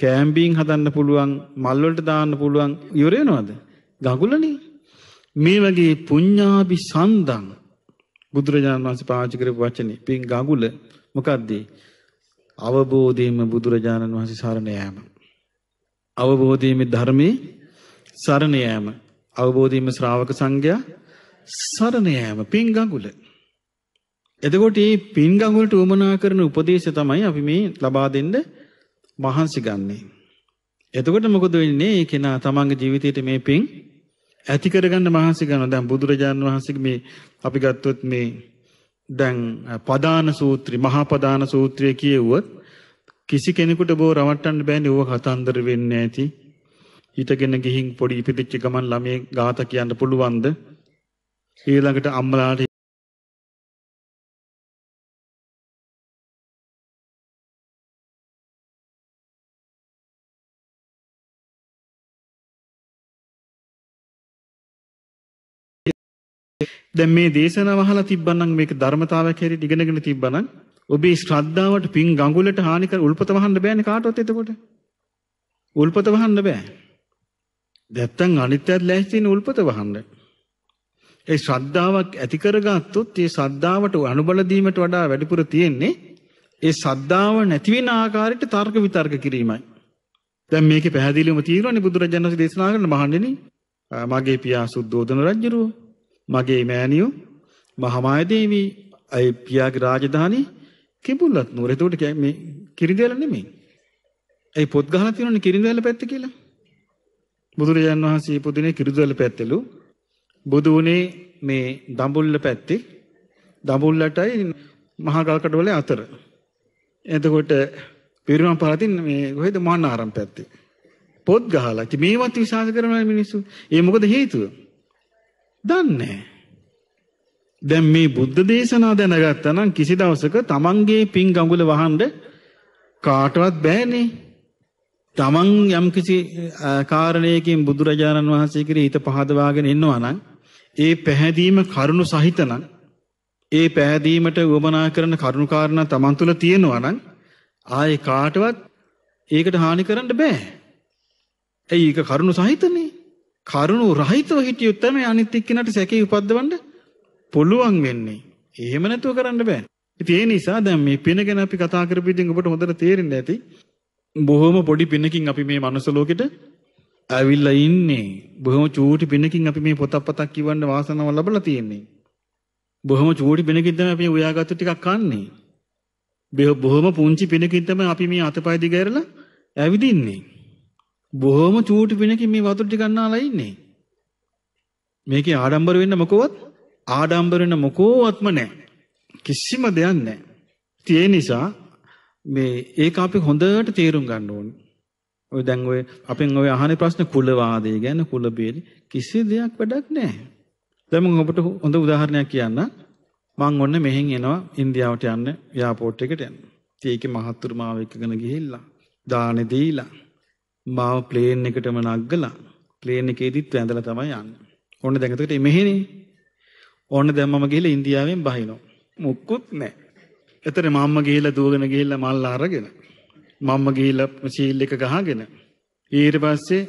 කෑම්බින් හදන්න පුළුවන්. මල් වලට දාන්න පුළුවන්. ඉවර වෙනවද? ගඟුලනේ. මේ වගේ පුඤ්ඤාභි සම්දං බුදුරජාණන් වහන්සේ පාවිච්චි කරපු වචනේ පින් ගඟුල මොකද්ද? අවබෝධයෙන්ම බුදුරජාණන් වහන්සේ සරණ යාම. අවබෝධයෙන්ම ධර්මයේ සරණ යාම. අවබෝධයෙන්ම ශ්‍රාවක සංඝයා සරණ යාම පින්ගඟුල. එතකොට මේ පින්ගඟුලට උමනා කරන උපදේශය තමයි අපි මේ ලබා දෙන්න මහන්සි ගන්නෙ. එතකොට මොකද වෙන්නේ? ඒ කෙනා තමන්ගේ ජීවිතයේ මේ පින් ඇති කරගන්න මහන්සි ගන්නවා. දැන් බුදුරජාණන් වහන්සේගේ මේ අපි ගත්තොත් මේ දැන් පදාන සූත්‍රය මහා පදාන සූත්‍රය කියෙව්වොත් කිසි කෙනෙකුට බෝ රවට්ටන්න බෑනේ ඌව කතන්දර වෙන්නේ නැති. හිතගෙන ගිහින් පොඩි ඉපිදිච්ච ගමන් ළමයේ ગાත කියන්න පුළුවන්ද? ඊළඟට අම්මලාට දැන් මේ දේශනාව අහලා තිබ්බනම් මේක ධර්මතාවයක් හැටියට ඉගෙනගෙන තිබ්බනම් ඔබේ ශ්‍රද්ධාවට පින් ගඟුලට හානි කර උල්පත වහන්න බෑනේ කාටවත් එතකොට. උල්පත වහන්න බෑ. නැත්තම් අනිත්‍යත් ලැහිතින උල්පත වහන්න. ඒ ශ්‍රද්ධාවක් ඇති කරගත්තොත් ඒ ශ්‍රද්ධාවට අනුබල දීමට වඩා වැඩිපුර තියෙන්නේ ඒ ශ්‍රද්ධාව නැති වෙන ආකාරයට තර්ක විතර්ක කිරීමයි. දැන් මේකේ පැහැදිලිවම තියෙනවානේ බුදුරජාණන් වහන්සේ දේශනා කරන මහණෙනි මගේ පියා සුද්ධෝදන රජුරෝ මගේ මෑණියෝ මහමාය දේවී අය පියාගේ රාජධානී කිඹුල්ලත් නුවර. එතකොට කියන්නේ මේ කිරිදැල නෙමෙයි. ඒ පොත් ගහලා තියෙනවනේ කිරිදැල පැත්ත කියලා. බුදුරජාන් වහන්සේ ඉපදුනේ කිරිදැල පැත්තලු. බුදු වුණේ මේ දඹුල්ල පැත්තේ. දඹුල්ලටයි මහා ගල්කඩවල අතර. එතකොට පිරිනම් පාරතින් මේ කොහෙද මහානාරම් පැත්තේ. පොත් ගහලා. ඉතින් මේවත් විශ්වාස කරනවා මිනිස්සු. ඒ මොකද හේතුව? දන්නේ දැන් මේ බුද්ධ දේශනා දැනගත්තා නම් කිසි දවසක තමන්ගේ පින් ගඟුල වහන්න කාටවත් බෑනේ. තමන් යම් කිසි කාරණයකින් බුදුරජාණන් වහන්සේ කිරී හිත පහදවාගෙන ඉන්නවා නම් ඒ පැහැදීම කරුණු සහිත නම් ඒ පැහැදීමට උවමනා කරන කරුණු කාරණා තමන් තුළ තියෙනවා නම් ආයේ කාටවත් ඒකට හානි කරන්න බෑ. ඇයි ඒක කරුණු සහිතනේ? කරුණු රහිතව හිටියොත් තමයි අනිත් එක්කෙනාට සැකේ උපද්දවන්න පුළුවන් වෙන්නේ. එහෙම නැතුව කරන්න බෑ. ඉතින් ඒ නිසා දැන් මේ පින ගැන අපි කතා කරපු ඉතින් ඔබට හොඳට තේරෙන්න ඇති. බොහොම පොඩි පිනකින් අපි මේ මනුස්ස ලෝකෙට ඇවිල්ලා ඉන්නේ. බොහොම චූටි පිනකින් අපි මේ පොතක් පතක් කියවන්න වාසනාව ලැබලා තියෙන්නේ. බොහොම චූටි පිනකින් තමයි අපි උයාගත්තු ටිකක් කන්නේ. බොහොම පුංචි පිනකින් තමයි අපි මේ අතපය දිග ඇරලා ඇවිදින්නේ. බොහොම චූටි පිනකින් මේ වතුර ටික ගන්නාලා ඉන්නේ. මේකේ ආඩම්බර වෙන්න මොකවත් ආඩම්බර වෙන්න මොකවත්ම නැහැ. කිසිම දෙයක් නැහැ. ඒ නිසා මේ ඒක අපි හොඳට තේරුම් ගන්න ඕනේ. ඔය දැන් ඔය අපෙන් ඔය අහන ප්‍රශ්න කුලවාදය ගැන කුලබේද කිසි දෙයක් වැඩක් නැහැ. දැන් මම ඔබට හොඳ උදාහරණයක් කියන්න. මං ඔන්න මෙහෙන් එනවා ඉන්දියාවට යන්න එයාපෝට් එකට යන්න. ඉතින් ඒකේ මහත්තුරු මාව එක්කගෙන ගිහිල්ලා දානේ දීලා මාව ප්ලේන් එකටම නග්ගලා ප්ලේන් එකේදීත් වැඳලා තමයි යන්නේ. ඕන්න දැන් එතකොට මෙහෙනේ. ඕන්න දැන් මම ගිහලා ඉන්දියාවෙන් බහිනවා. මුක්කුත් නැහැ. එතන මම්ම ගිහලා දුවගෙන ගිහලා මල්ල අරගෙන මම්ම ගිහලා සීල් එක ගහගෙන ඊට පස්සේ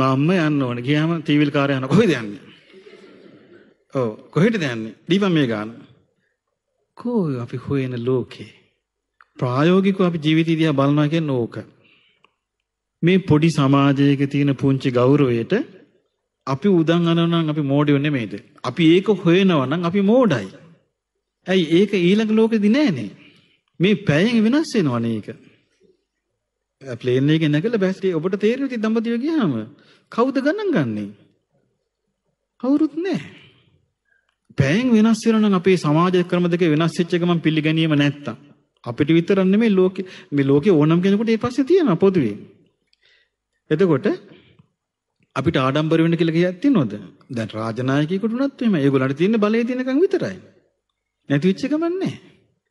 මම්ම යන්න ඕනේ. ගියාම ටීවීල් කාර්යය යන කොහෙද යන්නේ? ඔව් කොහෙටද යන්නේ? දීපම් මේ ගාන. කෝ අපි හොයන ලෝකේ ප්‍රායෝගිකව අපි ජීවිතය දිහා බලනවා කියන්නේ ඕක. මේ පොඩි සමාජයක තියෙන පුංචි ගෞරවයට අපි උදන් අනනවා නම් අපි මෝඩයෝ නෙමෙයිද? අපි ඒක හොයනවා නම් අපි මෝඩයි. ඇයි ඒක ඊළඟ ලෝකෙදි නෑනේ. මේ පැයෙන් වෙනස් වෙනවනේ ඒක. ප්ලේන් එකේ නැගලා බැස්ටි ඔබට තේරෙන්නේ දඹදිව ගියාම කවුද ගණන් ගන්නේ? කවුරුත් නෑ. පැයෙන් වෙනස් වෙනවා නම් අපේ සමාජ ක්‍රම දෙකේ වෙනස් වෙච්ච එක මම පිළිගැනීම නැත්තම් අපිට විතරක් නෙමෙයි ලෝකේ මේ ලෝකේ ඕනම කෙනෙකුට ඒ ප්‍රශ්නේ තියෙනවා පොදුවේ. එතකොට අපිට ආඩම්බර වෙන්න කියලා කියක් තියෙනවද? දැන් රාජනායකයෙකුට උනත් එහෙම ඒගොල්ලන්ට තියෙන බලය තියෙනකන් විතරයි. නැති වෙච්ච ගමන් නැහැ.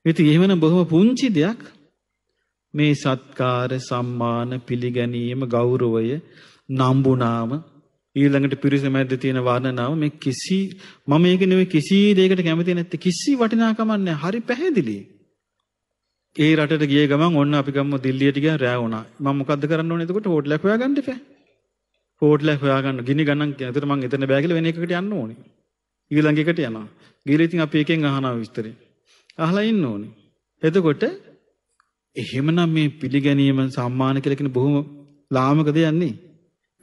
ඉතින් එහෙමනම් බොහොම පුංචි දෙයක් මේ සත්කාර, සම්මාන, පිළිගැනීම, ගෞරවය නම්බුනාම ඊළඟට පිරිස මැද්ද තියෙන වර්ණනාව මේ කිසි මම මේක නෙවෙයි කිසි දෙයකට කැමති නැත්තේ කිසි වටිනාකමක් නැහැ. හරි පැහැදිලියි. ඒ රටට ගිය ගමන් ඔන්න අපි ගම්ම දිල්ලියට ගියා රෑ වුණා. මම මොකද්ද කරන්න ඕනේ එතකොට හෝටලයක් හොයාගන්න ඉපැ. හෝටලයක් හොයාගන්න ගිනි ගණන් ඇතට මං එතන බෑ කියලා වෙන එකකට යන්න ඕනේ. ඊළඟ එකට යනවා. ගිහලා ඉතින් අපි එකෙන් අහනවා විස්තරේ. අහලා ඉන්න ඕනේ. එතකොට එහෙමනම් මේ පිළිගැනීම සම්මාන කියලා කියන බොහොම ලාමක දෙයක් නේ.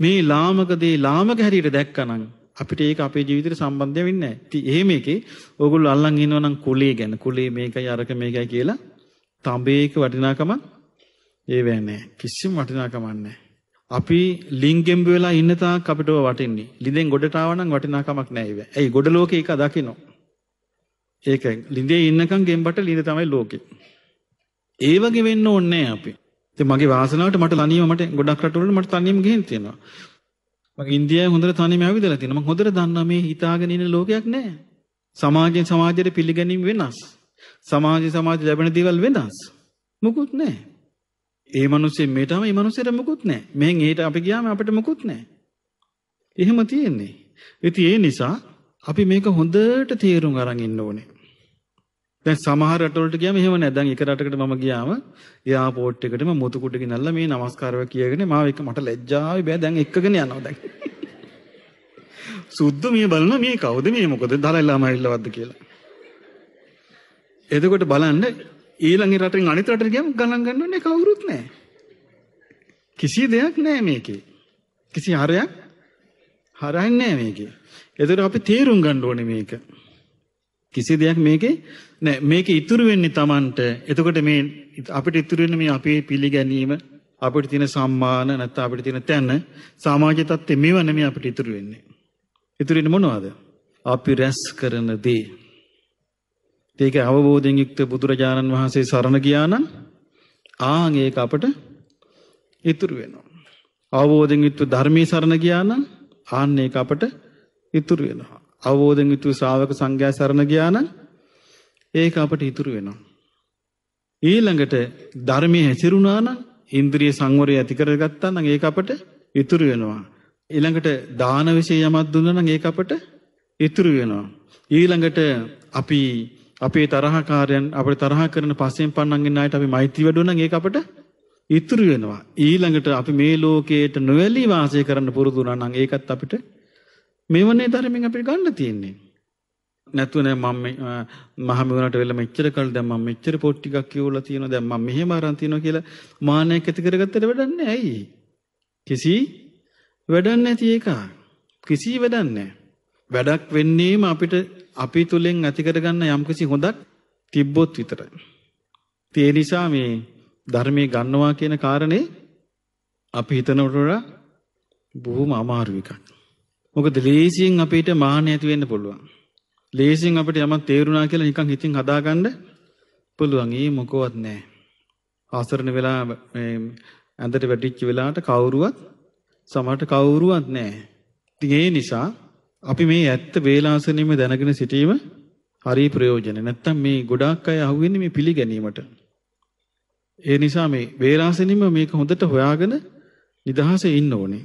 මේ ලාමක දේ ලාමක හැටියට දැක්කනම් අපිට ඒක අපේ ජීවිතේට සම්බන්ධය වෙන්නේ නැහැ. ඉතින් එහෙම එකේ ඕගොල්ලෝ අල්ලන් ඉන්නවා නම් කුලේ ගැන කුලේ මේකයි අරක මේකයි කියලා තඹේක වටිනාකමක් ඒවෑ නැහැ. කිසිම වටිනාකමක් නැහැ. අපි ලිංගෙම්බ වෙලා ඉන්න තාක් අපිට වටින්නේ. ලිඳෙන් ගොඩට ආව නම් වටිනාකමක් නැහැ ඒවෑ. ඇයි ගොඩ ලෝකේ ඒක දකින්න. ඒක ලිඳේ ඉන්නකම් ගෙම්බට ලිඳ තමයි ලෝකේ. ඒ වගේ වෙන්න ඕනේ අපි. ඉතින් මගේ වාසනාවට මට තනියම මට ගොඩක් රටවල මට තනියම ගිහින් තියෙනවා. මගේ ඉන්දියාවේ හොඳට තනියම ඇවිදලා තියෙනවා. මම හොඳට දන්නා මේ හිතාගෙන ඉන්න ලෝකයක් නැහැ. සමාජයෙන් සමාජයට පිළිගැනීම වෙනස්. සමාජ සමාජ ලැබෙන දේවල් වෙනස්. මොකුත් නැහැ. ඒ මිනිස්සේ මේටම ඒ මිනිස්සෙට මොකුත් නැහැ. මෙහෙන් ඊට අපි ගියාම අපිට මොකුත් නැහැ. එහෙම තියෙන්නේ. ඉතින් ඒ නිසා අපි මේක හොඳට තේරුම් අරන් ඉන්න ඕනේ. දැන් සමහර රටවලට ගියාම එහෙම නැහැ. දැන් එක රටකට මම ගියාම එයාපෝට් එකටම මුතුකුඩ ගෙනල්ලා මේ নমස්කාරව කියගෙන මාව එක මට ලැජ්ජාවයි බෑ දැන් එක්කගෙන යනවා දැන්. සුද්ධ මිය බලන මේ කවුද මේ මොකද දලයිලාම ඇවිල්ලාවද්ද කියලා. එතකොට බලන්න ඊළඟ රටෙන් අනිත් රටට ගියම ගණන් ගන්නන්නේ කවුරුත් නැහැ. කිසි දෙයක් නැහැ මේකේ. කිසි හරයක් හරන්නේ නැහැ මේකේ. එතකොට අපි තේරුම් ගන්න ඕනේ මේක. කිසි දෙයක් මේකේ නෑ මේක ඉතුරු වෙන්නේ Tamanට. එතකොට මේ අපිට ඉතුරු වෙන්නේ මේ අපේ පිළිගැනීම අපිට තියෙන සම්මාන නැත්නම් අපිට තියෙන තැන සමාජ තත්ත්වෙ මේව නෙමෙයි අපිට ඉතුරු වෙන්නේ. ඉතුරු වෙන්නේ මොනවද? අපි රැස් කරන දේ ඒක අවබෝධයෙන් යුක්ත බුදුරජාණන් වහන්සේ සරණ ගියා නම් ආන් ඒක අපට ඉතුරු වෙනවා. අවබෝධයෙන් යුක්ත ධර්මයේ සරණ ගියා නම් ආන් ඒක අපට ඉතුරු වෙනවා. අවබෝධයෙන් යුක්ත ශ්‍රාවක සංඝයා සරණ ගියා නම් ඒක අපට ඉතුරු වෙනවා. ඊළඟට ධර්මයේ හැසිරුණා නම් ඉන්ද්‍රිය සංවරය ඇති කරගත්තා නම් ඒක අපට ඉතුරු වෙනවා. ඊළඟට දාන විශේෂ යමක් දුන්නා නම් ඒක අපට ඉතුරු වෙනවා. ඊළඟට අපි අපේ තරහකාරයන් අපිට තරහ කරන පස්සෙන් පන්නන් ඉන්න අයට අපි මෛත්‍රී වැඩුවා නම් ඒක අපිට ඉතුරු වෙනවා. ඊළඟට අපි මේ ලෝකයට නොවැළී වාසය කරන්න පුරුදු වුණා නම් ඒකත් අපිට මෙවනේ ධර්මයෙන් අපිට ගන්න තියෙන්නේ. නැතුව නෑ මම මහමෙවුනට වෙලා මෙච්චර කල් දැන් මම මෙච්චර පොට් ටිකක් කියවලා තියෙනවා දැන් මම මෙහෙම අරන් තියෙනවා කියලා මානයක් ඇති කරගත්තට වැඩක් නෑ ඇයි? කිසි වැඩක් නැති එක. කිසි වැඩක් නෑ. වැඩක් වෙන්නේම අපිට අපි තුලින් ඇති කරගන්න යම්කිසි හොඳක් තිබ්බොත් විතරයි. ඒ නිසා මේ ධර්මයේ ගන්නවා කියන කාරණේ අපි හිතනවට වඩා බොහොම අමාරු එකක්. මොකද ලේසියෙන් අපිට මාන්න ඇති වෙන්න පුළුවන්. ලේසියෙන් අපිට යමක් තේරුණා කියලා නිකන් හිතින් හදාගන්න පුළුවන්. ඒ මොකවත් නැහැ. ආසරණ වෙලා මේ ඇඳට වැටිච්ච වෙලාවට කවුරුවත් සමහරට කවුරුවත් නැහැ. ඉතින් ඒ නිසා අපි මේ ඇත්ත වේලාසනීයම දැනගෙන සිටීම හරි ප්‍රයෝජනෙ. නැත්තම් මේ ගොඩාක් අය අහුවෙන්නේ මේ පිළිගැනීමට. ඒ නිසා මේ වේලාසනීයම මේක හොඳට හොයාගෙන නිදහසේ ඉන්න ඕනේ.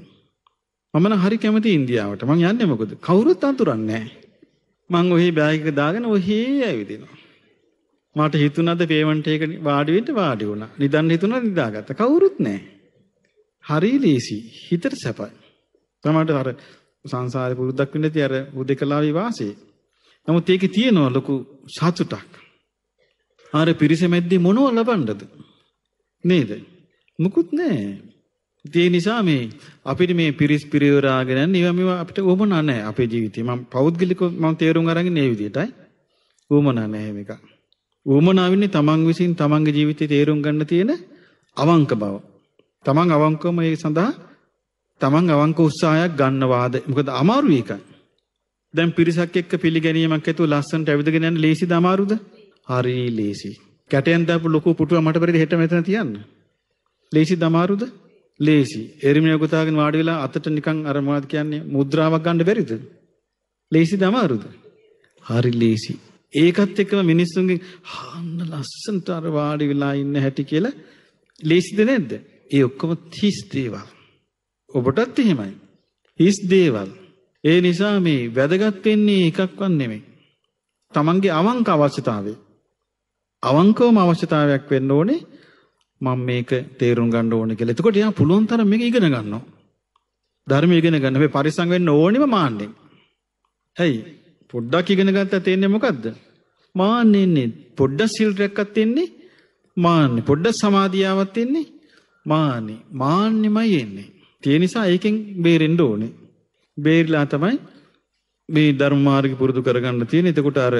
මම නම් හරි කැමති ඉන්දියාවට. මං යන්නේ මොකද? කවුරුත් අඳුරන්නේ නැහැ. මං ඔහි බෑග් එක දාගෙන ඔහි ඇවිදිනවා. මට හිතුණාද පේමන්ට් එක වාඩි වෙන්න වාඩි වුණා. නිදන් හිතුණා නිදාගත්තා. කවුරුත් නැහැ. හරි ලේසි. හිතට සැපයි. තමයි අර සංසාරේ පුරුද්දක් වෙන්නේ නැති අර උදේකලාවේ වාසය. නමුත් ඒකේ තියෙනවා ලොකු සතුටක්. ආර පිරිසෙමැද්දී මොනව ලබන්නද? නේද? මුකුත් නැහැ. ඒ නිසා මේ අපිට මේ පිරිස් පිරියෝරාගෙන ඉව මෙව අපිට උවමනා නැහැ අපේ ජීවිතේ. මම පෞද්ගලිකව මම තේරුම් අරගෙන මේ විදිහටයි. උවමනා නැහැ මේක. උවමනා වෙන්නේ තමන් විසින් තමන්ගේ ජීවිතේ තේරුම් ගන්න තියෙන අවංක බව. තමන් අවංකවම ඒ සඳහා තමන් අවංක උත්සාහයක් ගන්නවාද? මොකද අමාරු එකයි. දැන් පිරිසක් එක්ක පිළිගැනීමක් ඇතුව ලස්සනට ඇවිදගෙන යන්න ලේසිද අමාරුද? හරි ලේසි. කැටෙන් දාපු ලොකු පුටුව මට පරිදි හෙට මෙතන තියන්න. ලේසිද අමාරුද? ලේසි. එරිමිනේ ගොතාගෙන වාඩි වෙලා අතට නිකන් අර මොනවද කියන්නේ මුද්‍රාවක් ගන්න බැරිද? ලේසිද අමාරුද? හරි ලේසි. ඒකත් එක්කම මිනිස්සුන්ගෙන් හාන්න ලස්සනට අර වාඩි වෙලා ඉන්න හැටි කියලා ලේසිද නැද්ද? ඒ ඔක්කොම 30 දේවල්. ඔබටත් එහෙමයි. හිස් දේවල්. ඒ නිසා මේ වැදගත් වෙන්නේ එකක්වත් නෙමෙයි. Tamange අවංක අවශ්‍යතාවය. අවංකවම අවශ්‍යතාවයක් වෙන්න ඕනේ. මම මේක තේරුම් ගන්න ඕනේ කියලා. එතකොට යා පුළුවන් තරම් මේක ඉගෙන ගන්නවා. ධර්මය ඉගෙන ගන්න. මේ පරිසං වෙන්න ඕනෙම මාන්නේ. ඇයි? පොඩ්ඩක් ඉගෙන ගත්තා තේන්නේ මොකද්ද? මාන්නේ ඉන්නේ. පොඩ්ඩක් සිල් රැක්කත් ඉන්නේ මාන්නේ. පොඩ්ඩක් සමාධියාවත් ඉන්නේ මාන්නේ. මාන්නේමයි එන්නේ. tie නිසා ඒකෙන් බේරෙන්න ඕනේ. බේරිලා තමයි මේ ධර්ම මාර්ගේ පුරුදු කරගන්න තියෙන්නේ. එතකොට අර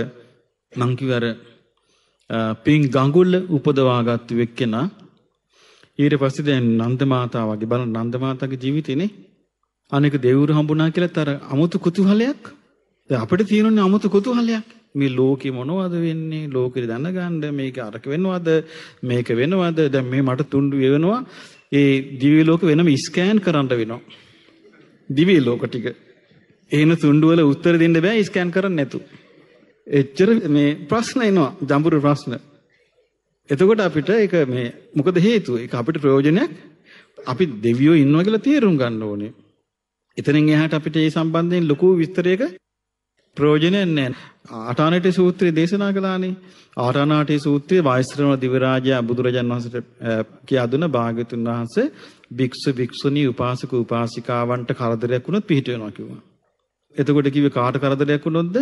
මං කිව්ව අර පින් ගඟුල උපදවාගත්තු වෙක්කෙනා ඊට පස්සේ දැන් නන්ද මාතා වගේ බලන නන්ද මාතාගේ ජීවිතේනේ අනේක දෙවිවරු හම්බුණා කියලා තර අමුතු කුතුහලයක් දැන් අපිට තියෙනුනේ අමුතු කුතුහලයක් මේ ලෝකෙ මොනවද වෙන්නේ ලෝකෙ දැනගන්න මේක අරක වෙනවද මේක වෙනවද දැන් මේ මට තුඬු වෙනවා ඒ දිව්‍ය ලෝක වෙනම ස්කෑන් කරන්න වෙනවා. දිව්‍ය ලෝක ටික. එහෙන තුණ්ඩු වල උත්තර දෙන්න බෑ ස්කෑන් කරන්න නැතු. එච්චර මේ ප්‍රශ්න එනවා ජඹුරු ප්‍රශ්න. එතකොට අපිට ඒක මේ මොකද හේතුව? ඒක අපිට ප්‍රයෝජනයක් අපි දෙවියෝ ඉන්නවා කියලා තේරුම් ගන්න ඕනේ. එතනින් එහාට අපිට මේ සම්බන්ධයෙන් ලොකු විස්තරයක ප්‍රයෝජනයක් නැහැ. ආටානටි සූත්‍රය දේශනා කළානේ. ආටානාටි සූත්‍රය වෛශ්‍රවණ දිවරාජා බුදුරජාන් වහන්සේට කියා දුන භාග්‍යතුන් වහන්සේ භික්ෂු භික්ෂුණී උපාසක උපාසිකාවන්ට කරදරයක් වුණොත් පිහිට වෙනවා කිව්වා. එතකොට කිව්වේ කාට කරදරයක් වුණොත්ද?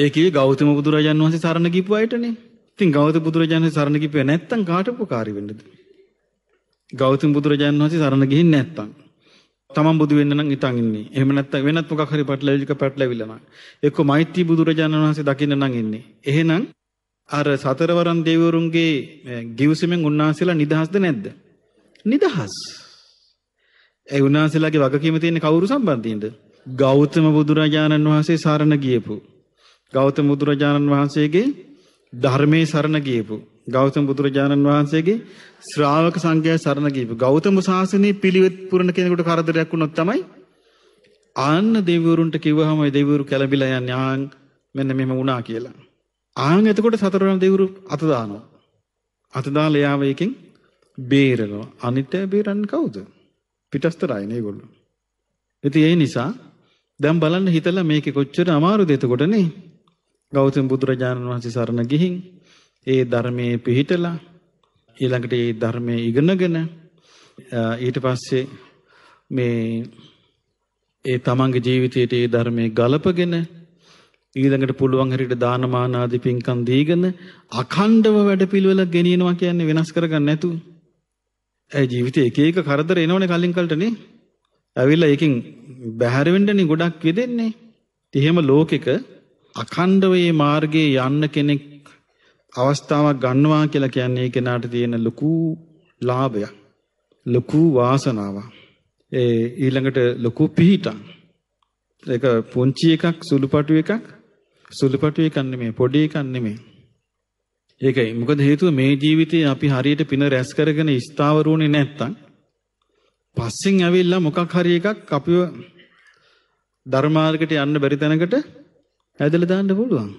ඒ කිව්වේ ගෞතම බුදුරජාන් වහන්සේ සරණ ගිහපු අයටනේ. ඉතින් ගෞතම බුදුරජාන් වහන්සේ සරණ ගිහුවේ නැත්තම් කාට උපකාරී වෙන්නද? ගෞතම බුදුරජාන් වහන්සේ සරණ ගිහින් නැත්තම් තමන් බුදු වෙන්න නම් ඉතින් ඉන්නේ. එහෙම නැත්නම් වෙනත් මොකක් හරි පැටලවිලික පැටලවිලා නම් එක්ක මෛත්‍රී බුදුරජාණන් වහන්සේ දකින්න නම් ඉන්නේ. එහෙනම් අර සතරවරන් දෙවිවරුන්ගේ ගිවිසුමෙන් උන්වහන්සේලා නිදහස්ද නැද්ද? නිදහස්. ඒ උන්වහන්සේලාගේ වගකීම තියෙන්නේ කවුරු සම්බන්ධයෙන්ද? ගෞතම බුදුරජාණන් වහන්සේ සරණ ගියපු. ගෞතම බුදුරජාණන් වහන්සේගේ ධර්මයේ සරණ ගියපු. ගෞතම බුදුරජාණන් වහන්සේගේ ශ්‍රාවක සංඝයා සරණ ගිහිපු ගෞතම සාසනයේ පිළිවෙත් පුරන කෙනෙකුට කරදරයක් වුණොත් තමයි ආන්න දෙවිවරුන්ට කිව්වහම දෙවිවරු කැළඹිලා යන්නේ ආන් මෙන්න මෙහෙම වුණා කියලා. ආන් එතකොට සතරවන දෙවිවරු අත දානවා. අත දාලා යාව එකෙන් බේරනවා. අනිත් බේරන්නේ කවුද? පිටස්තරයිනේ ඒගොල්ලෝ. ඉතින් ඒ නිසා දැන් බලන්න හිතලා මේකේ කොච්චර අමාරුද එතකොට නේ? ගෞතම බුදුරජාණන් වහන්සේ සරණ ගිහින් ඒ ධර්මයේ පිහිටලා ඊළඟට ඒ ධර්මයේ ඉගෙනගෙන ඊට පස්සේ මේ ඒ තමන්ගේ ජීවිතයට ඒ ධර්මයේ ගලපගෙන ඊළඟට පුළුවන් හැටියට දානමාන ආදී පින්කම් දීගෙන අඛණ්ඩව වැඩපිළිවෙල ගෙනියනවා කියන්නේ වෙනස් කරගන්න නැතුව ඒ ජීවිතේ එක එක කරදර එනවනේ කලින් කලට නේ. ඇවිල්ලා එකකින් බැහැර වෙන්නනේ ගොඩක් වෙදෙන්නේ. ඉතින් එහෙම ලෝකෙක අඛණ්ඩව මේ මාර්ගයේ යන්න කෙනෙක් අවස්ථාවක් ගන්නවා කියලා කියන්නේ ඒ කෙනාට තියෙන ලොකු ලාභයක්. ලොකු වාසනාවක්. ඒ ඊළඟට ලොකු පිහිටක්. ඒක පුංචි එකක් සුළුපටු එකක් සුළුපටු එකක් නෙමෙයි පොඩි එකක් නෙමෙයි. ඒකයි මොකද හේතුව මේ ජීවිතේ අපි හරියට පින රැස් කරගෙන ස්ථාවරුනේ නැත්තම් පස්සෙන් ඇවිල්ලා මොකක් හරි එකක් අපිව ධර්මාර්ගයට යන්න බැරි තැනකට ඇදලා දාන්න පුළුවන්.